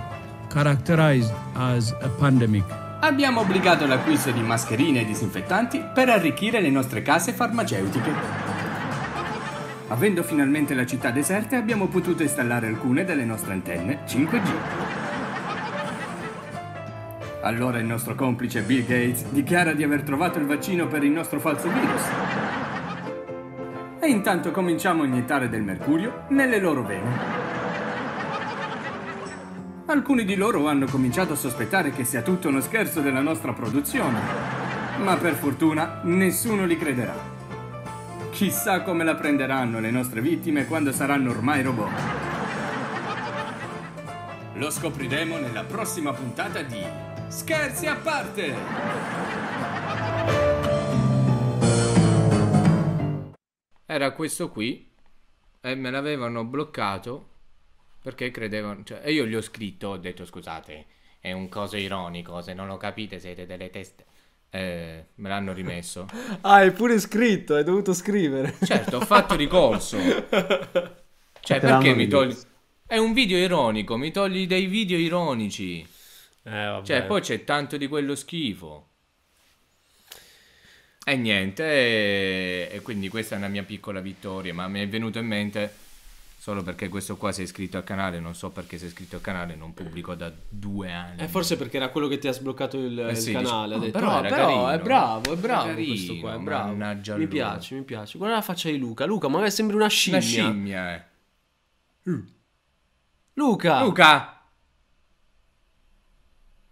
characterized as a pandemic abbiamo obbligato l'acquisto di mascherine e disinfettanti per arricchire le nostre case farmaceutiche. Avendo finalmente la città deserta abbiamo potuto installare alcune delle nostre antenne 5G. Allora il nostro complice Bill Gates dichiara di aver trovato il vaccino per il nostro falso virus. E intanto cominciamo a iniettare del mercurio nelle loro vene. Alcuni di loro hanno cominciato a sospettare che sia tutto uno scherzo della nostra produzione, ma per fortuna nessuno li crederà. Chissà come la prenderanno le nostre vittime quando saranno ormai robot. Lo scopriremo nella prossima puntata di Scherzi a parte! Era questo qui e me l'avevano bloccato perché credevano... Cioè, e io gli ho scritto, ho detto scusate, è un coso ironico, se non lo capite siete delle teste... Eh, me l'hanno rimesso. ah, è pure scritto, hai dovuto scrivere. certo, ho fatto ricorso. cioè, perché mi togli... È un video ironico, mi togli dei video ironici. Eh, cioè, poi c'è tanto di quello schifo. E niente, e... e, quindi questa è una mia piccola vittoria, ma mi è venuto in mente solo perché questo qua si è iscritto al canale, non so perché si è iscritto al canale, non pubblico da due anni. Eh, forse perché era quello che ti ha sbloccato il, eh, il canale. Dice, oh, però, ah, però è bravo, è bravo carino, questo qua, è bravo. Mi piace, mi piace. Guarda la faccia di Luca. Luca, ma sembra una scimmia. Una scimmia, eh. Mm. Luca! Luca!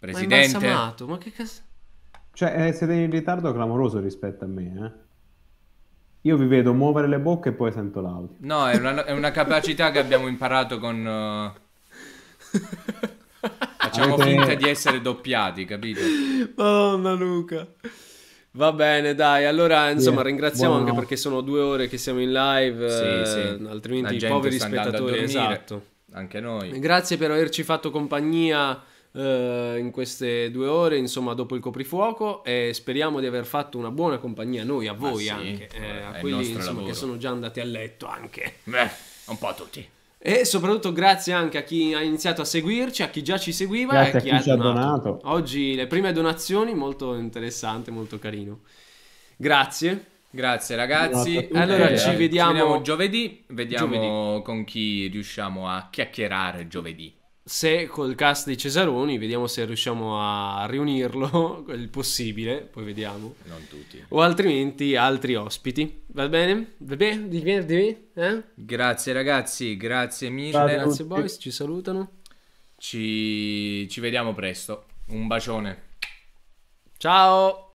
Presidente. Ma, ma che cazzo... Cioè, eh, siete in ritardo clamoroso rispetto a me, eh. Io vi vedo muovere le bocche e poi sento l'audio. No, è una, è una capacità che abbiamo imparato con... Uh... Facciamo Avete... finta di essere doppiati, capito? Madonna Luca. Va bene, dai. Allora, insomma, yeah. ringraziamo Buono. anche perché sono due ore che siamo in live. Sì, eh, sì. Altrimenti i poveri spettatori. Esatto. Anche noi. Grazie per averci fatto compagnia eh, in queste due ore, insomma, dopo il coprifuoco e speriamo di aver fatto una buona compagnia noi, a ah, voi sì, anche, eh, eh a quelli insomma, che sono già andati a letto anche. Beh, un po' a tutti. E soprattutto grazie anche a chi ha iniziato a seguirci, a chi già ci seguiva grazie e a chi, a chi ha, donato. donato. Oggi le prime donazioni, molto interessante, molto carino. Grazie. Grazie ragazzi. Grazie allora eh, ci, vediamo... ci vediamo, giovedì, vediamo giovedì. con chi riusciamo a chiacchierare giovedì se col cast di Cesaroni vediamo se riusciamo a riunirlo il possibile, poi vediamo. Non tutti. O altrimenti altri ospiti. Va bene? Va bene? Di venerdì? Eh? Grazie ragazzi, grazie mille. Grazie, boys, ci salutano. Ci... ci vediamo presto. Un bacione. Ciao.